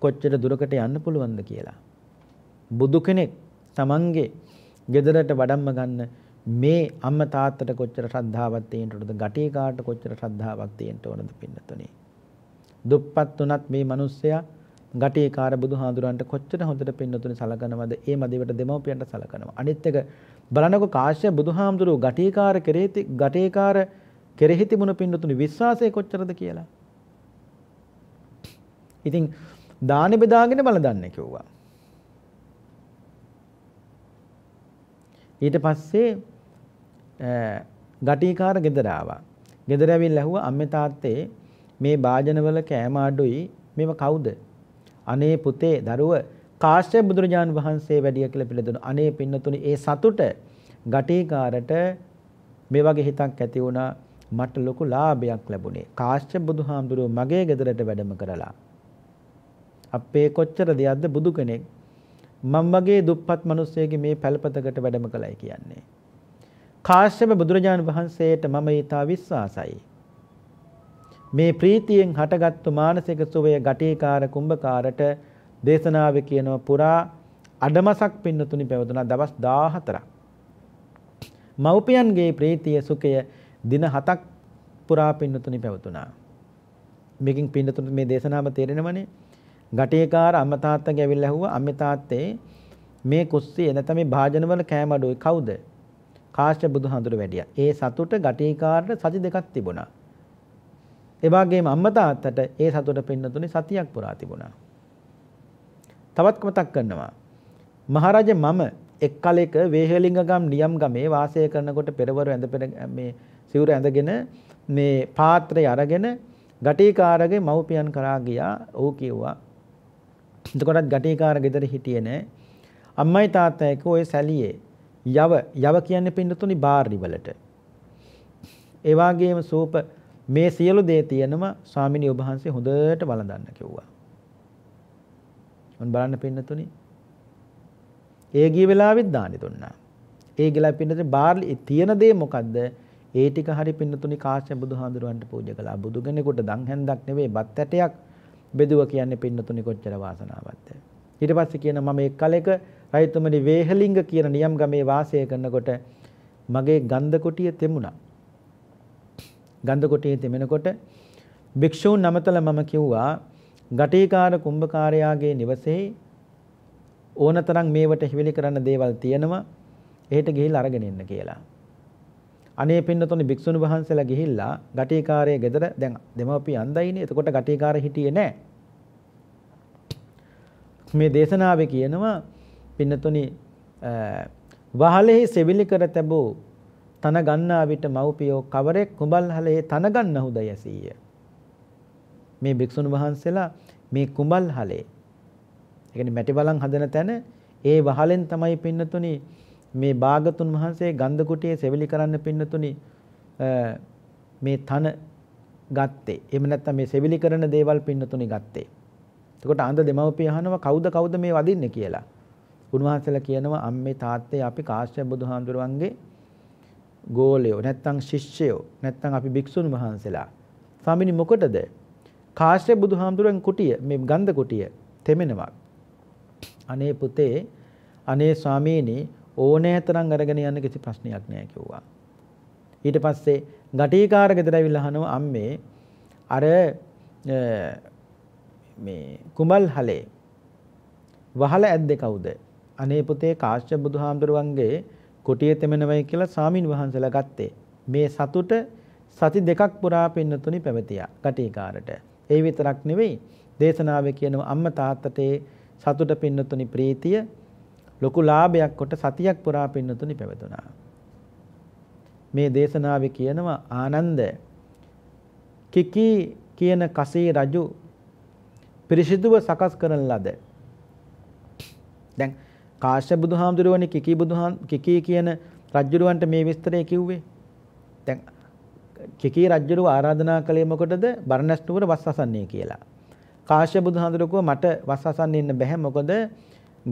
කොච්චර දුරකට යන්න පුළුවන්ද කියලා. බුදු කෙනෙක් තමන්ගේ ගෙදරට වඩම්ම ගන්න මේ අම්ම තාත්තට කොච්චර ශ්‍රද්ධාවක් තියෙන්න ඕනද? ගටේ කාට කොච්චර ශ්‍රද්ධාවක් තියෙන්න ඕනද පින්නතුනේ? දුප්පත් උනත් මේ මිනිස්සයා ගටේ කාර බුදුහාඳුරන්ට කොච්චර හොඳට පින්නතුනේ සලකනවද? ඒ මදිවට දෙමව්පියන්ට සලකනවා. අනිත් එක බලනකො කාශ්‍ය බුදුහාමුදුරුව ගටේ කාර කෙරෙහිති ගටේ කාර කෙරෙහි තිබුණු පින්නතුනේ විශ්වාසය කොච්චරද කියලා. ඉතින් දානෙ බෙදාගෙන බලදන්න කිව්වා. ඊට පස්සේ ගටිකාර ගෙදර ආවා. ගෙදර ඇවිල්ලා ඇහුවා අම්මේ තාත්තේ මේ වාජනවල කෑම අඩුයි මේව කවුද? අනේ පුතේ දරුව කාශ්‍යප බුදුරජාන් වහන්සේ වැඩිය කියලා පිළිදුණු. අනේ පින්නතුනි ඒ සතුට ගටිකාරට මේ වගේ හිතක් ඇති වුණා. මට ලොකු ලාභයක් ලැබුණේ. කාශ්‍යප බුදුහාමුදුරුවෝ මගේ ගෙදරට වැඩම කරලා අපේ කොච්චර දෙයක්ද බුදු කෙනෙක් මම වගේ දුප්පත් මිනිස්සෙගේ මේ පැලපතකට වැඩම කළයි කියන්නේ. කාශ්‍යප බුදුරජාණන් වහන්සේට මම ඊතා විශ්වාසයි. මේ ප්‍රීතියෙන් හටගත්තු මානසික සුවය ගටේකාර කුම්භකාරට දේශනාව කියනව පුරා අඩමසක් පින්නතුනි පැවතුනා දවස් 14ක්. මව්පියන්ගේ ප්‍රීතිය සුඛය දින 7ක් පුරා පින්නතුනි පැවතුනා. මේකින් පින්නතුනි මේ දේශනාව තේරෙනවනේ ගටේකාර අම්ම තාත්තගේ ඇවිල්ලා ඇහුවා අම්මේ තාත්තේ මේ කුස්සිය නැත්නම් මේ භාජනවල කෑම අඩුයි කවුද? කාශ්‍යප බුදුහාඳුර වැඩියා. ඒ සතුට ගටේකාරට සති දෙකක් තිබුණා. ඒ වගේම අම්මා තාත්තට ඒ සතුට පින්නතුනේ සතියක් පුරා තිබුණා. තවත් මතක් කරනවා. මහරජ මම එක් කලෙක වේහලිංගගම් නියම් ගමේ වාසය කරනකොට පෙරවරු ඇඳපෙන මේ සිවුර ඇඳගෙන මේ පාත්‍රය අරගෙන ගටේකාරගේ මව්පියන් කරා ගියා. ඔහු කිව්වා එතකොටත් ගටේකාර ගෙදර හිටියේ නෑ. අම්මයි තාත්තා එක්ක ওই සැලියේ යව යව කියන්නේ පින්නතුනි බාර්ලි වලට. ඒ වගේම සූප මේ සියලු දේ තියෙනම ස්වාමිනී ඔබ වහන්සේ හොඳට වළඳන්න කිව්වා. මම බලන්න පින්නතුනි. ඒ ගිය වෙලාවෙත් දානි දුන්නා. ඒ ගිලා පින්නතුනි බාර්ලි තියෙන දේ මොකද්ද? ඒ ටික හරි පින්නතුනි කාශ්‍යප බුදුහාඳුරවන්ට පූජා කළා. බුදු කෙනෙකුට දන් හැන්දක් නෙවෙයි බත් ඇටයක් බෙදුව කියන්නේ පින්නතුනි කොච්චර වාසනාවක්ද. ඊට පස්සේ කියන මම ඒ කලෙක රයිතුමනි වේහලිංග කියන නියම් ගමේ වාසය කරනකොට මගේ ගන්ධ කොටිය තෙමුණා. ගන්ධ කොටිය තෙමෙනකොට භික්ෂූන් නමතල මම කිව්වා ගටේකාර කුම්භකාරයාගේ නිවසේ ඕනතරම් මේවට හිවිලි කරන්න දේවල් තියෙනවා. එහෙට ගිහිල්ලා අරගෙන එන්න කියලා. අනේ පින්නතොනි භික්ෂුන් වහන්සේලා ගිහිල්ලා ගටිකාරයේ ගෙදර දැන් දෙමව්පිය අන්දයිනේ. එතකොට ගටිකාර හිටියේ නැහැ. මේ දේශනාවේ කියනවා පින්නතොනි වහලෙහි සෙවිලි කර තැබූ තන ගන්නා විට මව්පියෝ කවරෙක් කුඹල්හලේ තන ගන්නහු දයසීය. මේ භික්ෂුන් වහන්සේලා මේ කුඹල්හලේ ඒ කියන්නේ මැටි බලන් හදන තැන ඒ වහලෙන් තමයි පින්නතුනි මේ බාගතුන් වහන්සේ ගන්ධ කුටියේ සෙවිලි කරන්න පින්නතුනි මේ තන ගත්තේ. එහෙම නැත්නම් මේ සෙවිලි කරන දේවල් පින්නතුනි ගත්තේ. එතකොට අඳ දෙමව්පිය අහනවා කවුද කවුද මේ වදින්නේ කියලා. උන්වහන්සේලා කියනවා අම්මේ තාත්තේ අපි කාශ්‍යප බුදුහාඳුරුවන්ගේ ගෝලයෝ නැත්නම් ශිෂ්‍යයෝ නැත්නම් අපි භික්ෂුන් වහන්සේලා. ස්වාමිනි මොකටද? කාශ්‍යප බුදුහාඳුරුවන් කුටිය මේ ගන්ධ කුටිය තෙමෙනවා. අනේ පුතේ අනේ ස්වාමීනි ඕනෑ තරම් අරගෙන යන්න කිසි ප්‍රශ්නයක් නෑ කිව්වා. ඊට පස්සේ ගටීකාර ගෙදර ඇවිල්ලා අහනවා අම්මේ අර මේ කුඹල් හලේ වහල ඇද්දේ කවුද? අනේ පුතේ කාශ්‍යප බුදුහාමුදුරුවන්ගේ කුටිය තෙමනවයි කියලා සාමින් වහන්සලා ගත්තේ. මේ සතුට සති දෙකක් පුරා පින්නතුනි පැවතියා කටීකාරට. ඒ විතරක් නෙවෙයි දේශනාවේ කියනවා අම්මා තාත්තට සතුට පින්නතුනි ප්‍රීතිය ලොකු ලාභයක් කොට සතියක් පුරා පින්නතුනි පැවතුනා. මේ දේශනාවේ කියනවා ආනන්ද කිකි කියන කසේ රජු පිරිසිදුව සකස් කරන ලද. දැන් කාශ්‍යප බුදුහාමුදුරුවනේ කිකි බුදුහාම් කිකි කියන රජුරවන්ට මේ විස්තරය කිව්වේ. දැන් කිකි රජුරුව ආරාධනා කළේ මොකටද? බර්ණස් නුවර වස්සසන්නේ කියලා. කාශ්‍යප බුදුහාමුදුරුවෝ මට වස්සසන්නේ ඉන්න බැහැ මොකද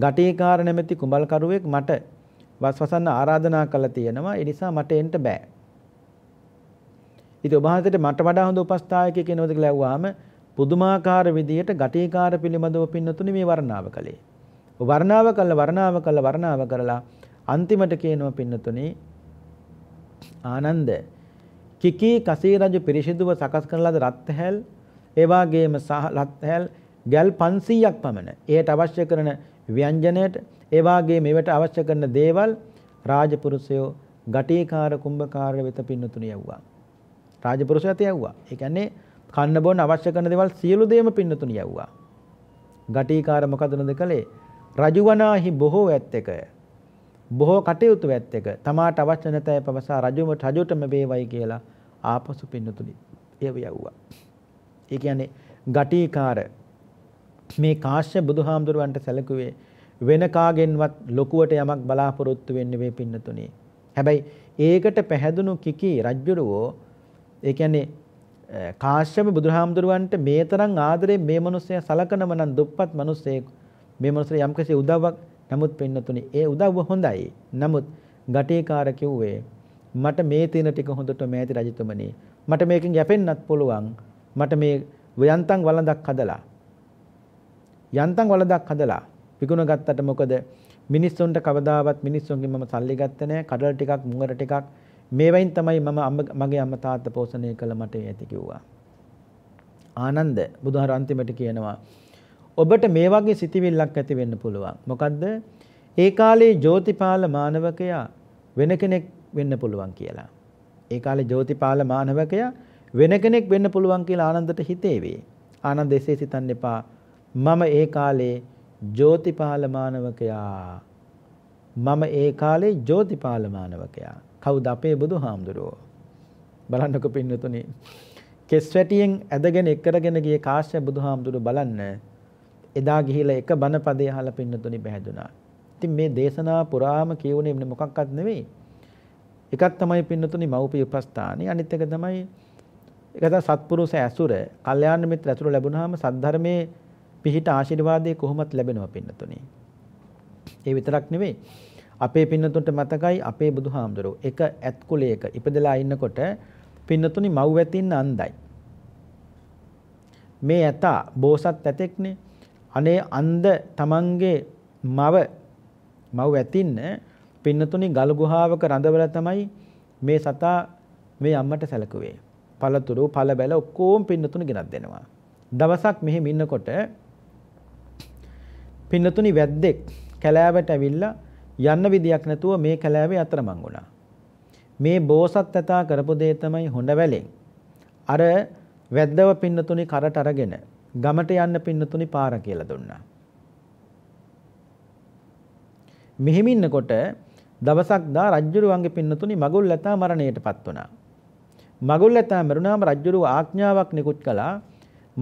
ගටේකාර නැමැති කුඹල්කරුවෙක් මට වස්වසන්න ආරාධනා කළා තියෙනවා. ඒ නිසා මට එන්න බෑ. ඉතින් ඔබ වහන්සේට මට වඩා හොඳ උපස්ථායකයෙක් කෙනෙකුද කියලා ඇහුවාම පුදුමාකාර විදියට ගටේකාර පිළිබඳව පින්නතුනි මේ වර්ණාව කළේ. වර්ණාව කළා වර්ණාව කළා වර්ණාව කරලා අන්තිමට කියනවා පින්නතුනි ආනන්ද කිකී කසේ රජු පිරිසිදුව සකස් කරන ලද රත්හැල් ඒ වගේම රත්හැල් ගල් 500ක් පමණ ඒට අවශ්‍ය කරන ව්‍යංජනයට ඒ වාගේ මෙවට අවශ්‍ය කරන දේවල් රාජපුරුෂයෝ ගටේකාර කුම්භකාර වෙත පින්නතුණ යවුවා. රාජපුරුෂයත් යවුවා. ඒ කියන්නේ කන්න බොන්න අවශ්‍ය කරන දේවල් සියලු දේම පින්නතුණ යවුවා. ගටේකාර මොකදනද කළේ? රජුවනාහි බොහෝ ඇත්තක බොහෝ කටයුතු ඇත්තක තමාට අවශ්‍ය නැතයි පවසා රජුම රජුටම වේවයි කියලා ආපසු පින්නතුනි එව යව්වා. ඒ කියන්නේ ගටීකාර මේ කාශ්‍ය බුදුහාමුදුරුවන්ට සැලකුවේ වෙන කාගෙන්වත් ලොකුවට යමක් බලාපොරොත්තු වෙන්න වේ පින්නතුනේ. හැබැයි ඒකට පැහැදුණු කිකි රජ්ජුරුවෝ ඒ කියන්නේ කාශ්‍යප බුදුහාමුදුරුවන්ට මේ තරම් ආදරේ මේ මිනිස්සයා සලකනම නම් දුප්පත් මිනිස්සෙක් මේ මිනිස්සට යම්කිසි උදව්වක් නමුත් පින්නතුනේ ඒ උදව්ව හොඳයි. නමුත් ගටේකාර කිව්වේ මට මේ තියෙන ටික හොඳට මෑති රජතුමනි මට මේකෙන් යැපෙන්නත් පුළුවන්. මට මේ වයන්තම් වළඳක් හදලා යන්තම් වලදක් හදලා විකුණ ගත්තට මොකද මිනිස්සුන්ට කවදාවත් මිනිස්සුන්ගෙන් මම සල්ලි ගත්තේ නැහැ. කඩල ටිකක්, මුංගර ටිකක් මේවයින් තමයි මම මගේ අම්මා තාත්තා පෝෂණය කළ මට ඇති කිව්වා. ආනන්ද බුදුහාර අන්තිමට කියනවා ඔබට මේ වගේ සිතිවිල්ලක් ඇති වෙන්න පුළුවන්. මොකද්ද? ඒ කාලේ ජෝතිපාල මානවකයා වෙන කෙනෙක් වෙන්න පුළුවන් කියලා. ඒ කාලේ ජෝතිපාල මානවකයා වෙන කෙනෙක් වෙන්න පුළුවන් කියලා ආනන්දට හිතේවේ. ආනන්ද එසේ සිතන්න එපා. මම ඒ කාලේ ජෝතිපාල මානවකයා මම ඒ කාලේ ජෝතිපාල මානවකයා කවුද අපේ බුදුහාමුදුරුවෝ බලන්නකො පින්නතුනි කෙස් වැටියෙන් ඇදගෙන එක්කරගෙන ගිය කාශ්‍යප බුදුහාමුදුරුව බලන්න එදා ගිහිලා එක බණ පදේ අහලා පින්නතුනි බහැදුනා ඉතින් මේ දේශනා පුරාම කියවුනේ මොකක්වත් නෙවෙයි එකක් තමයි පින්නතුනි මව්පිය උපස්ථානේ අනිත් එක තමයි එක තමයි සත්පුරුෂ ඇසුර කල්යාණ මිත්‍ර ඇසුර ලැබුණාම සද්ධර්මයේ පිහිට ආශිර්වාදය කොහොමත් ලැබෙනවා පින්නතුනේ. ඒ විතරක් නෙවෙයි. අපේ පින්නතුන්ට මතකයි අපේ බුදුහාමුදුරුවෝ එක ඇත් කුලයක ඉපදලා ඉන්නකොට පින්නතුනි මව් ඇතින් අන්දයි. මේ ඇතා බෝසත් ඇතෙක්නේ. අනේ අන්ද තමන්ගේ මව මව් ඇතින්න පින්නතුනි ගල් ගුහාවක රඳවලා තමයි මේ සතා මේ අම්මට සැලකුවේ. පළතුරු, පළබැල ඔක්කොම පින්නතුනි ගෙනත් දෙනවා. දවසක් මෙහෙම ඉන්නකොට පින්නතුනි වැද්දෙක් කැලෑවට ඇවිල්ලා යන්න විදියක් නැතුව මේ කැලෑවේ අතරමං වුණා. මේ බෝසත් තථා කරපු දේ තමයි හොඬ වැලෙන්. අර වැද්දව පින්නතුනි කරට අරගෙන ගමට යන්න පින්නතුනි පාර කියලා දුන්නා. මෙහෙම ඉන්නකොට දවසක් දා රජ්ජුරුවන්ගේ පින්නතුනි මගුල් ලතා මරණයටපත් වුණා. මගුල් ලතා මරුණාම රජ්ජුරුව ආඥාවක් නිකුත් කළා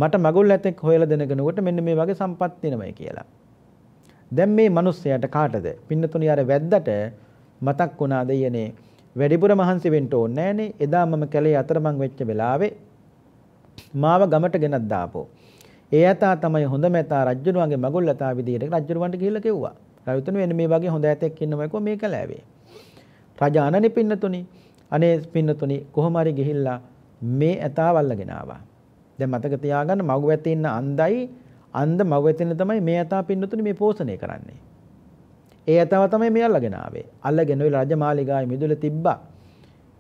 මට මගුල් ඇතෙක් හොයලා දෙන කෙනෙකුට මෙන්න මේ වගේ සම්පත් දෙනවයි කියලා. දැන් මේ මිනිස්සයාට කාටද? පින්නතුණි අර වැද්දට මතක් වුණා දෙයනේ වැඩිපුර මහන්සි වෙන්න ඕනේ නෑනේ. එදා මම කැලේ අතරමං වෙච්ච වෙලාවේ මාව ගමට ගෙනත් දාපෝ. ඒ ඇතා තමයි හොඳ මෙතා රජුණුවන්ගේ මගුල් ලතා විදියට රජුණුවන්ට ගිහිල්ලා කිව්වා. රජුතුමනි මෙන්න මේ වගේ හොඳ ඇතෙක් ඉන්නවා කිව්වා මේ කැලෑවේ. රජා අනනේ පින්නතුණි අනේ පින්නතුණි කොහොම හරි ගිහිල්ලා මේ ඇතා වල්ලගෙන ආවා. දැන් මතක තියාගන්න මගුවැත්තේ ඉන්න අන්දයි අන්ද මව ඇතින තමයි මේ ඇතා පින්නතුන මේ පෝෂණය කරන්නේ. ඒ ඇතව තමයි මේ අල්ලගෙනාවේ. අල්ලගෙන ওই රජමාලිගාවේ මිදුල තිබ්බා.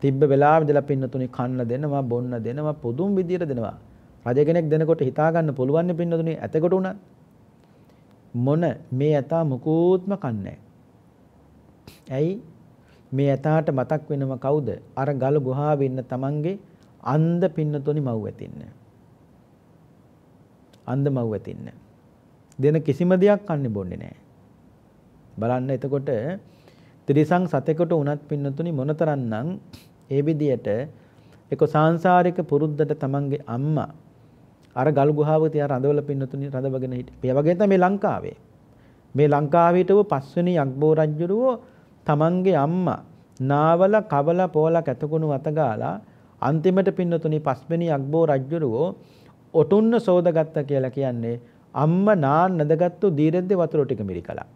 තිබ්බ වෙලාවෙ ඉඳලා පින්නතුනි කන්න දෙනවා, බොන්න දෙනවා, පුදුම් විදියට දෙනවා. රජ කෙනෙක් දෙනකොට හිතා ගන්න පුළුවන් නේ පින්නතුනි ඇතකට උනත්. මොන මේ ඇතා මුකුත්ම කන්නේ ඇයි මේ ඇතාට මතක් වෙනව කවුද? අර ගල ගුහාවේ ඉන්න තමන්ගේ අන්ධ පින්නතුනි මව් ඇතින්නේ. අන්ද මව්ව තින්න. දෙන කිසිම දෙයක් කන්නේ බොන්නේ නෑ. බලන්න එතකොට තිරිසං සතෙකුට උනත් පින්නතුනි මොනතරන්නම් ඒ විදියට එක සංසාරික පුරුද්දට තමන්ගේ අම්මා අර ගල් ගුහාව තියා රඳවල පින්නතුනි රඳවගෙන හිටියේ. ඒ වගේ තමයි මේ ලංකාවේ. මේ ලංකාවේ හිටව පස්වෙනි යක්බෝ රජුරෝ තමන්ගේ අම්මා නාවල කවල පොල කැතකුණු වත ගාලා අන්තිමට පින්නතුනි පස්වෙනි යක්බෝ රජුරෝ ඔටුන්න සෝදගත්ත කියලා කියන්නේ අම්ම නාන් නදගත්තු දීර්ද්ද වතුර ටික මිරිකලා.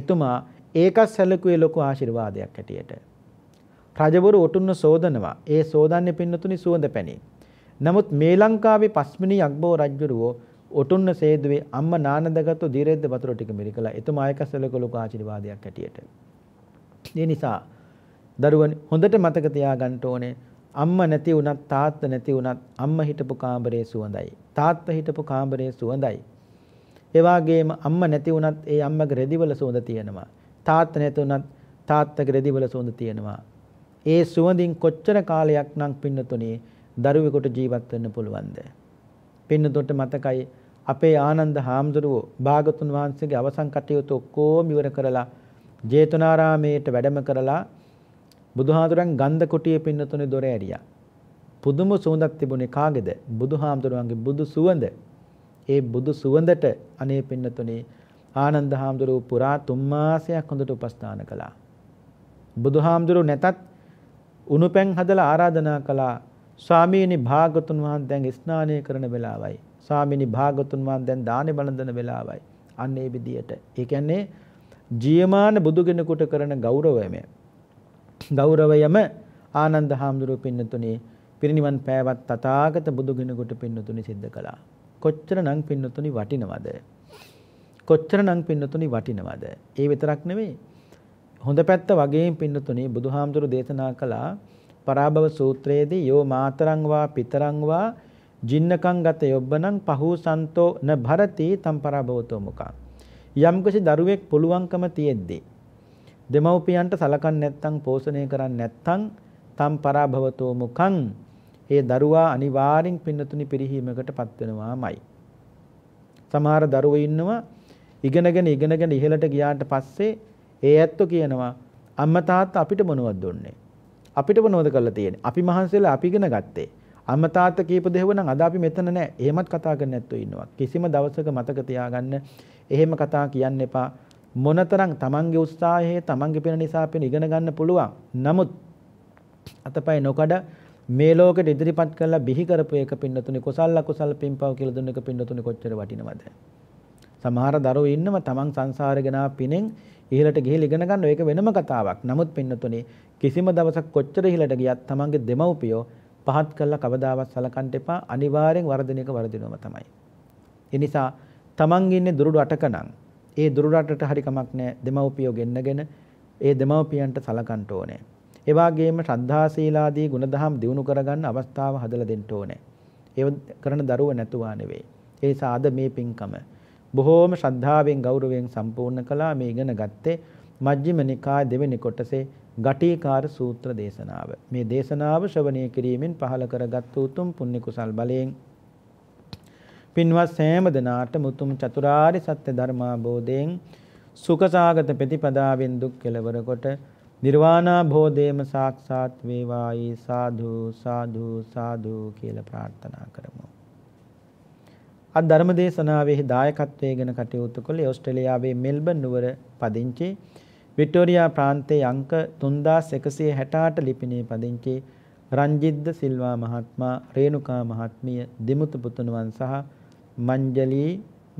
එතුමා ඒකත් සැලකුවේ ලොකු ආශිර්වාදයක් හැටියට. රජවරු ඔටුන්න සෝදනවා. ඒ සෝදන්නේ පින්නතුනි සුවඳ පැණි. නමුත් මේ ලංකාවේ පස්මිනි යක්බෝ රජුරෝ ඔටුන්න සේදුවේ අම්ම නානදගත්තු දීර්ද්ද වතුර ටික මිරිකලා. එතුමා ඒකත් සැලකුවේ ලොකු ආශිර්වාදයක් හැටියට. ඒ නිසා දරුවන් හොඳට මතක තියාගන්න ඕනේ අම්ම නැති වුණත් තාත්ත නැති වුණත් අම්ම හිටපු කාමරයේ සුවඳයි. තාත්ත හිටපු කාමරයේ සුවඳයි. ඒ වගේම අම්ම නැති වුණත් ඒ අම්මගේ රෙදිවල සුවඳ තියෙනවා. තාත්ත නැති වුණත් තාත්තගේ රෙදිවල සුවඳ තියෙනවා. ඒ සුවඳින් කොච්චර කාලයක් නම් පින්නතුනේ දරුවෙකුට ජීවත් වෙන්න පුළුවන්ද? පින්නතොට මතකයි අපේ ආනන්ද හාමුදුරුවෝ භාගතුන් වහන්සේගේ අවසන් කටයුතු ඔක්කොම ඉවර කරලා ජේතවනාරාමේට වැඩම කරලා බුදුහාඳුරන් ගන්ධ කුටියේ පින්නතුනේ දොර ඇරියා. පුදුම සුවඳක් තිබුණේ කාගේද? බුදුහාමුදුරුවන්ගේ බුදු සුවඳ. ඒ බුදු සුවඳට අනේ පින්නතුනේ ආනන්ද හාමුදුරුව පුරා තුන් මාසයක් හොඳට උපස්ථාන කළා. බුදුහාමුදුරුව නැතත් උණුපැන් හදලා ආරාධනා කළා ස්වාමීනි භාගතුන් වහන්සේන් ස්නානය කරන වෙලාවයි. ස්වාමීනි භාගතුන් වහන්සේන් දානේ බලඳන වෙලාවයි. අන්න ඒ විදියට. ඒ කියන්නේ ජීවමාන බුදුගෙනෙකුට කරන ගෞරවය මේ. ගෞරවයම ආනන්ද හාමුදුරුව පින්නතුනේ පිරිනිවන් පෑවත් තථාගත බුදුගෙනකොට පින්නතුනේ සිද්ධ කළා. කොච්චරනම් පින්නතුනි වටිනවද? කොච්චරනම් පින්නතුනි වටිනවද? ඒ විතරක් නෙවෙයි. හොඳ පැත්ත වගේම පින්නතුනේ බුදුහාමුදුරුව දේශනා කළා පරාභව සූත්‍රයේදී යෝ මාතරං වා පිතරං වා ජින්නකං ගත යොබ්බනං පහූ සන්තෝ න භරති තම් පරාභවතෝ මුකං යම්කිසි දරුවෙක් පුළුවන්කම තියෙද්දී දෙමව්පියන්ට සලකන්නේ නැත්නම් පෝෂණය කරන්නේ නැත්නම් තම් පරාභවතෝ මුඛං ඒ දරුවා අනිවාර්යෙන් පින්නතුනි පිරිහීමකටපත් වෙනවාමයි. සමහර දරුවෝ ඉන්නවා ඉගෙනගෙන ඉගෙනගෙන ඉහළට ගියාට පස්සේ ඒ ඇත්තෝ කියනවා අම්මා තාත්තා අපිට මොනවද දුන්නේ? අපිට මොනවද කරලා තියෙන්නේ? අපි මහන්සියලා අපි ඉගෙන ගත්තේ. අම්මා තාත්තා කියපු දේව නම් අද අපි මෙතන නැහැ. එහෙමත් කතා කරන්නේ නැත්තෝ ඉන්නවා. කිසිම දවසක මතක තියාගන්න එහෙම කතා කියන්න එපා. මොනතරම් තමන්ගේ උත්සාහයේ තමන්ගේ පෙන නිසා පෙන ඉගෙන ගන්න පුළුවන්. නමුත් අතපය නොකඩ මේ ලෝකෙට ඉදිරිපත් කරලා බිහි කරපු එක පින්නතුනේ කුසල් අකුසල් පින්පව් කියලා දුන්න එක පින්නතුනේ කොච්චර වටිනවද? සමහර දරුවෝ ඉන්නම තමන් සංසාරේ ගෙනා පිනෙන් ඉහළට ගිහිලා ඉගෙන ගන්න ඒක වෙනම කතාවක්. නමුත් පින්නතුනේ කිසිම දවසක් කොච්චර ඉහළට ගියත් තමන්ගේ දෙමව්පියෝ පහත් කරලා කවදාවත් සලකන්න එපා. අනිවාර්යෙන් වර්ධනයක වර්ධිනවම තමයි. ඒ නිසා තමන් ඉන්නේ දුරුඩු අටකනම් ඒ දුරරටට හරි කමක් නැහැ දෙමව්පියෝ ගෙන්නගෙන ඒ දෙමව්පියන්ට සලකන්න ඕනේ. ඒ වගේම ශ්‍රද්ධා සීලාදී ගුණධම් දිනු කරගන්න අවස්ථාව හදලා දෙන්න ඕනේ. ඒව කරන දරුව නැතුවා නෙවෙයි. ඒ සාද මේ පින්කම බොහෝම ශ්‍රද්ධාවෙන් ගෞරවයෙන් සම්පූර්ණ කළා මේ ඉගෙන ගත්තේ මජ්ක්‍ධිම නිකාය දෙවෙනි කොටසේ ගටීකාර සූත්‍ර දේශනාව. මේ දේශනාව ශ්‍රවණය කිරීමෙන් පහළ කරගත් උතුම් පුණ්‍ය කුසල් බලයෙන් පින්වත් සෑම දෙනාට මුතුම් චතුරාර්ය සත්‍ය ධර්මාබෝධයෙන් සුඛසාගත ප්‍රතිපදාවෙන් දුක් කෙලවර කොට නිර්වාණාභෝධයම සාක්ෂාත් වේවායි සාදු සාදු සාදු කියලා ප්‍රාර්ථනා කරමු. අද ධර්ම දේශනාවේ දායකත්වයේ ගැන කටයුතු කළේ ඕස්ට්‍රේලියාවේ මෙල්බන් නුවර පදිංචි වික්ටෝරියා ප්‍රාන්තයේ අංක 3168 ලිපිණේ පදිංචි රංජිද්ද සිල්වා මහත්මයා, රේණුකා මහත්මිය, දෙමුතු පුතුණුවන් සහ මංජලි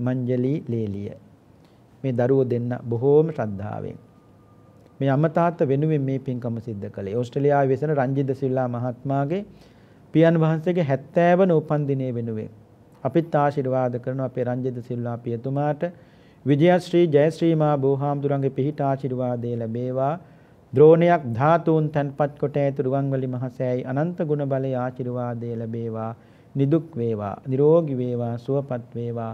මංජලි ලේලිය මේ දරුවෝ දෙන්න බොහෝම ශ්‍රද්ධාවෙන් මේ අමතාත වෙනුවෙන් මේ පින්කම සිද්ධ කළේ ඕස්ට්‍රේලියාවේ වෙසෙන රංජිත් සිල්ලා මහත්මයාගේ පියන් වහන්සේගේ 70 වන උපන් දිනය වෙනුවෙන් අපිත් ආශිර්වාද කරන අපේ රංජිත් සිල්ලා පියතුමාට විජයශ්‍රී ජයශ්‍රී මා බෝහාම්දුරන්ගේ පිහිට ආශිර්වාදේ ලැබේවා ද්‍රෝණයක් ධාතුන් තන්පත් කොට ඇතුරුවන්වලි මහසෑයි අනන්ත ගුණ බලය ආශිර්වාදේ ලැබේවා නිදුක් වේවා නිරෝගී වේවා සුවපත් වේවා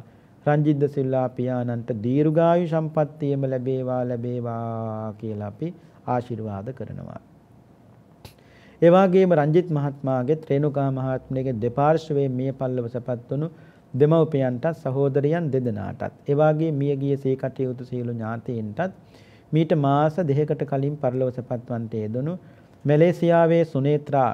රංජිද්ද සිල්ලා පියාණන්ට දීර්ඝායු සම්පන්නියම ලැබේවා ලැබේවා කියලා අපි ආශිර්වාද කරනවා. ඒ වගේම රංජිත් මහත්මයාගේ ත්‍රේණුකා මහත්මියගේ දෙපාර්ශ්වයේ මිය පල්ලව සපත් වුණු දෙමව්පියන්ට සහෝදරයන් දෙදෙනාටත් ඒ වගේ මියගිය සේ කටයුතු සියලු ඥාතීන්ටත් මීට මාස දෙකකට කලින් පරිලව සපත්වන්ට යෙදුණු මැලේසියාවේ සුනේත්‍රා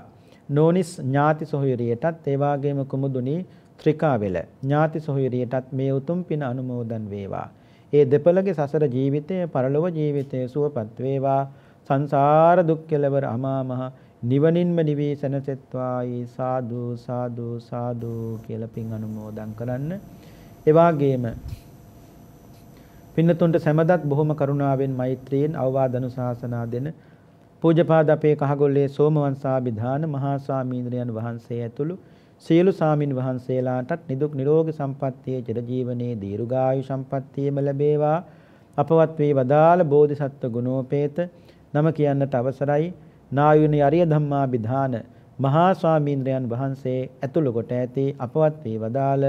නෝනිස් ඥාති සොහොයුරියටත් ඒ වාගේම කුමුදුනි ත්‍රිකාවෙල ඥාති සොහොයුරියටත් මේ උතුම් පින අනුමෝදන් වේවා. ඒ දෙපළගේ සසර ජීවිතය පරලොව ජීවිතය සුවපත් වේවා. සංසාර දුක් කෙලවර අමා මහ නිවනින්ම නිවී සැනසෙත්වායි සාදු සාදු සාදු කියලා පින් අනුමෝදන් කරන්න. ඒ වාගේම පින්නතුන්ට සැමදත් බොහොම කරුණාවෙන් මෛත්‍රියෙන් අවවාද අනුශාසනා දෙන පූජපාද අපේ කහගොල්ලේ සෝමවංශාභිධාන මහා ස්වාමීන්ද්‍රයන් වහන්සේ ඇතුළු සියලු සාමින් වහන්සේලාටත් නිදුක් නිරෝගී සම්පන්නියේ චිරජීවනයේ දීර්ඝායු සම්පන්නියම ලැබේවා අපවත් වේ වදාළ බෝධිසත්ව ගුණෝපේත නම කියන්නට අවසරයි නායුනි අරිය ධම්මාභිධාන මහා ස්වාමීන්ද්‍රයන් වහන්සේ ඇතුළු කොට ඇති අපවත් වේ වදාළ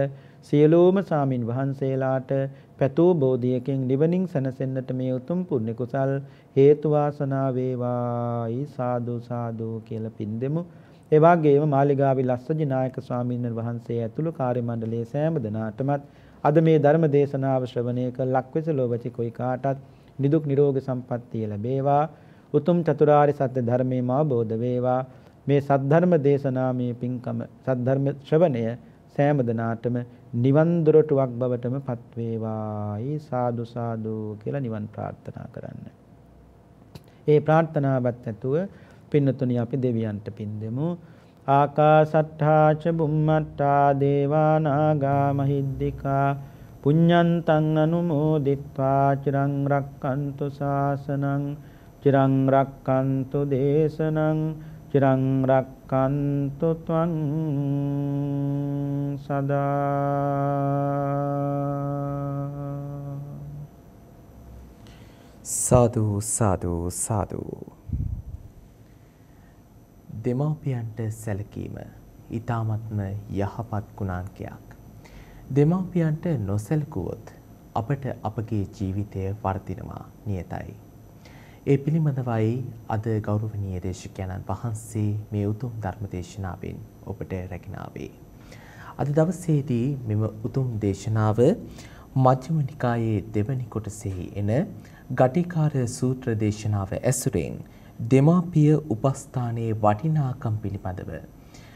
සියලුම සාමින් වහන්සේලාට පැතූ බෝධියකින් නිවනින් සැනසෙන්නට මේ උතුම් පුණ්‍ය කුසල් හේතු වාසනා වේවායි සාදු සාදු කියලා පින් දෙමු. ඒ වගේම මාලිගාවේ ලස්සජි නායක ස්වාමීන් වහන්සේ ඇතුළු කාර්ය මණ්ඩලයේ සෑම දෙනාටමත් අද මේ ධර්ම දේශනාව ශ්‍රවණය කළ ලක්විස ලෝබචි කොයි කාටත් නිදුක් නිරෝගී සම්පන්නිය ලැබේවා උතුම් චතුරාර්ය සත්‍ය ධර්මයේම අවබෝධ වේවා මේ සද්ධර්ම දේශනා මේ පින්කම සද්ධර්ම ශ්‍රවණය සෑම දිනාටම නිවන් දොරටුවක් බවටම පත් වේවායි සාදු සාදු කියලා නිවන් ප්‍රාර්ථනා කරන්න. ඒ ප්‍රාර්ථනාවත් ඇතුව පින්නතුනි අපි දෙවියන්ට පින් දෙමු. ආකාසට්ඨා ච බුම්මට්ඨා දේවා නාග මහිද්దికා පුඤ්ඤන්තං අනුමෝදිත්වා චිරං රක්칸තු ශාසනං චිරං රක්칸තු දේශනං චිරං රක් රක්කන්තු ත්වං සදා සාදු සාදු සාදු දෙමාපියන්ට සැලකීම ඊ타මත්ම යහපත් ගුණාංගයක් දෙමාපියන්ට නොසැලකුවොත් අපට අපගේ ජීවිතය වර්ධිනවා නියතයි ඒ පිළිබඳවයි අද ගෞරවනීය දේශකයන්න් වහන්සේ මේ උතුම් ධර්ම දේශනාවෙන් ඔබට රැකිනාවේ. අද දවසේදී මෙම උතුම් දේශනාව මජ්ක්‍ධිම නිකායේ දෙවැනි කොටසෙහි එන ගටිකාර සූත්‍ර දේශනාව ඇසුරෙන් දෙමාපිය උපස්ථානයේ වටිනාකම් පිළිබඳව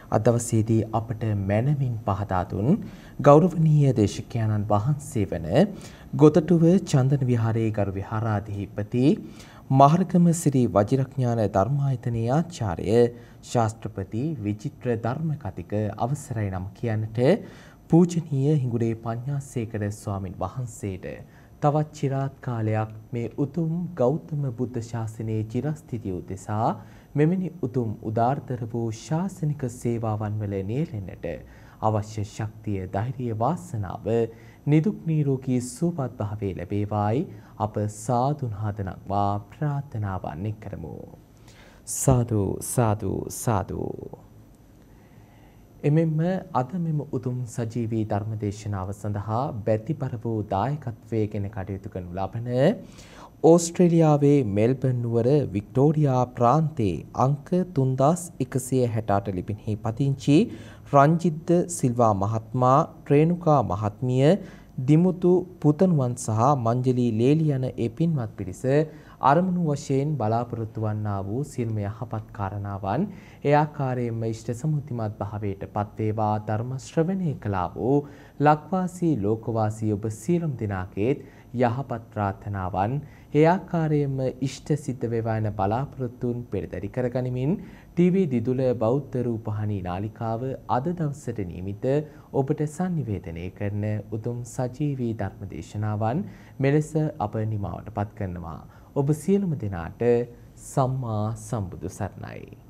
අද දවසේදී අපට මැනවින් පහදා දුන් ගෞරවනීය දේශකයන්න් වහන්සේ වන ගොතටුව චන්දන විහාරයේ ගරු විහාරාධිපති මහරගම සිරි වජිරඥාන ධර්මායතනයේ ආචාර්ය ශාස්ත්‍රපති විචිත්‍ර ධර්මකතික අවසරයි නම් කියන්නට පූජනීය හිඟුරේ පඤ්ඤාසේකර ස්වාමින් වහන්සේට තවත් চিරාත් කාලයක් මේ උතුම් ගෞතම බුද්ධ ශාසනයේ চিරස්ථිතිය උදෙසා මෙමෙනි උතුම් උදාර්ථර වූ ශාසනික සේවාවන් වල නියැලෙන්නට අවශ්‍ය ශක්තිය ධෛර්ය වාසනාව නිදුක් නිරෝගී සුවපත් භාවයේ ලැබේවායි අප සාදුන් හදනක්වා ප්‍රාර්ථනාවන් එක් කරමු. සාදු සාදු සාදු එමෙන්ම අද මෙම උතුම් සජීවී ධර්මදේශනාව සඳහා බැතිපර වූ දායකත්වයේගෙන කටයුතු කරනු ලබන ඕස්ට්‍රේලියාවේ මෙල්බන් නුවර වික්ටෝරියා ප්‍රාන්තයේ අංක 3168 ලිපින්හි පදිංචි රංජිද්ද සිල්වා මහත්මයා, රේණුකා මහත්මිය, දිමුතු පුතණුවන් සහ මංජලී ලේලි යන ඒ පින්වත් පිරිස අරමුණු වශයෙන් බලාපොරොත්තු වන්නා වූ සිල්ම යහපත් කාරණාවන් ඒ ආකාරයෙන්ම ඉෂ්ට සමුතිමත් භාවයට පත්වේවා ධර්ම ශ්‍රවණය කළා වූ ලක්වාසී ලෝකවාසී ඔබ සියලුම දෙනාගේත් යහපත් ප්‍රාර්ථනාවන් ඒ ආකාරයෙන්ම ඉෂ්ට සිද්ධ වේවා යන බලාපොරොත්තුන් පෙරදරි කරගනිමින් ටීවී දිදුල බෞද්ධ රූපහානි නාලිකාව අද දවසට නියමිත ඔබට sannivedanaya කරන උතුම් සජීවී ධර්ම දේශනාවන් මෙලෙස අප නිමාවටපත් කරනවා. ඔබ සියලුම දෙනාට සම්මා සම්බුදු සරණයි.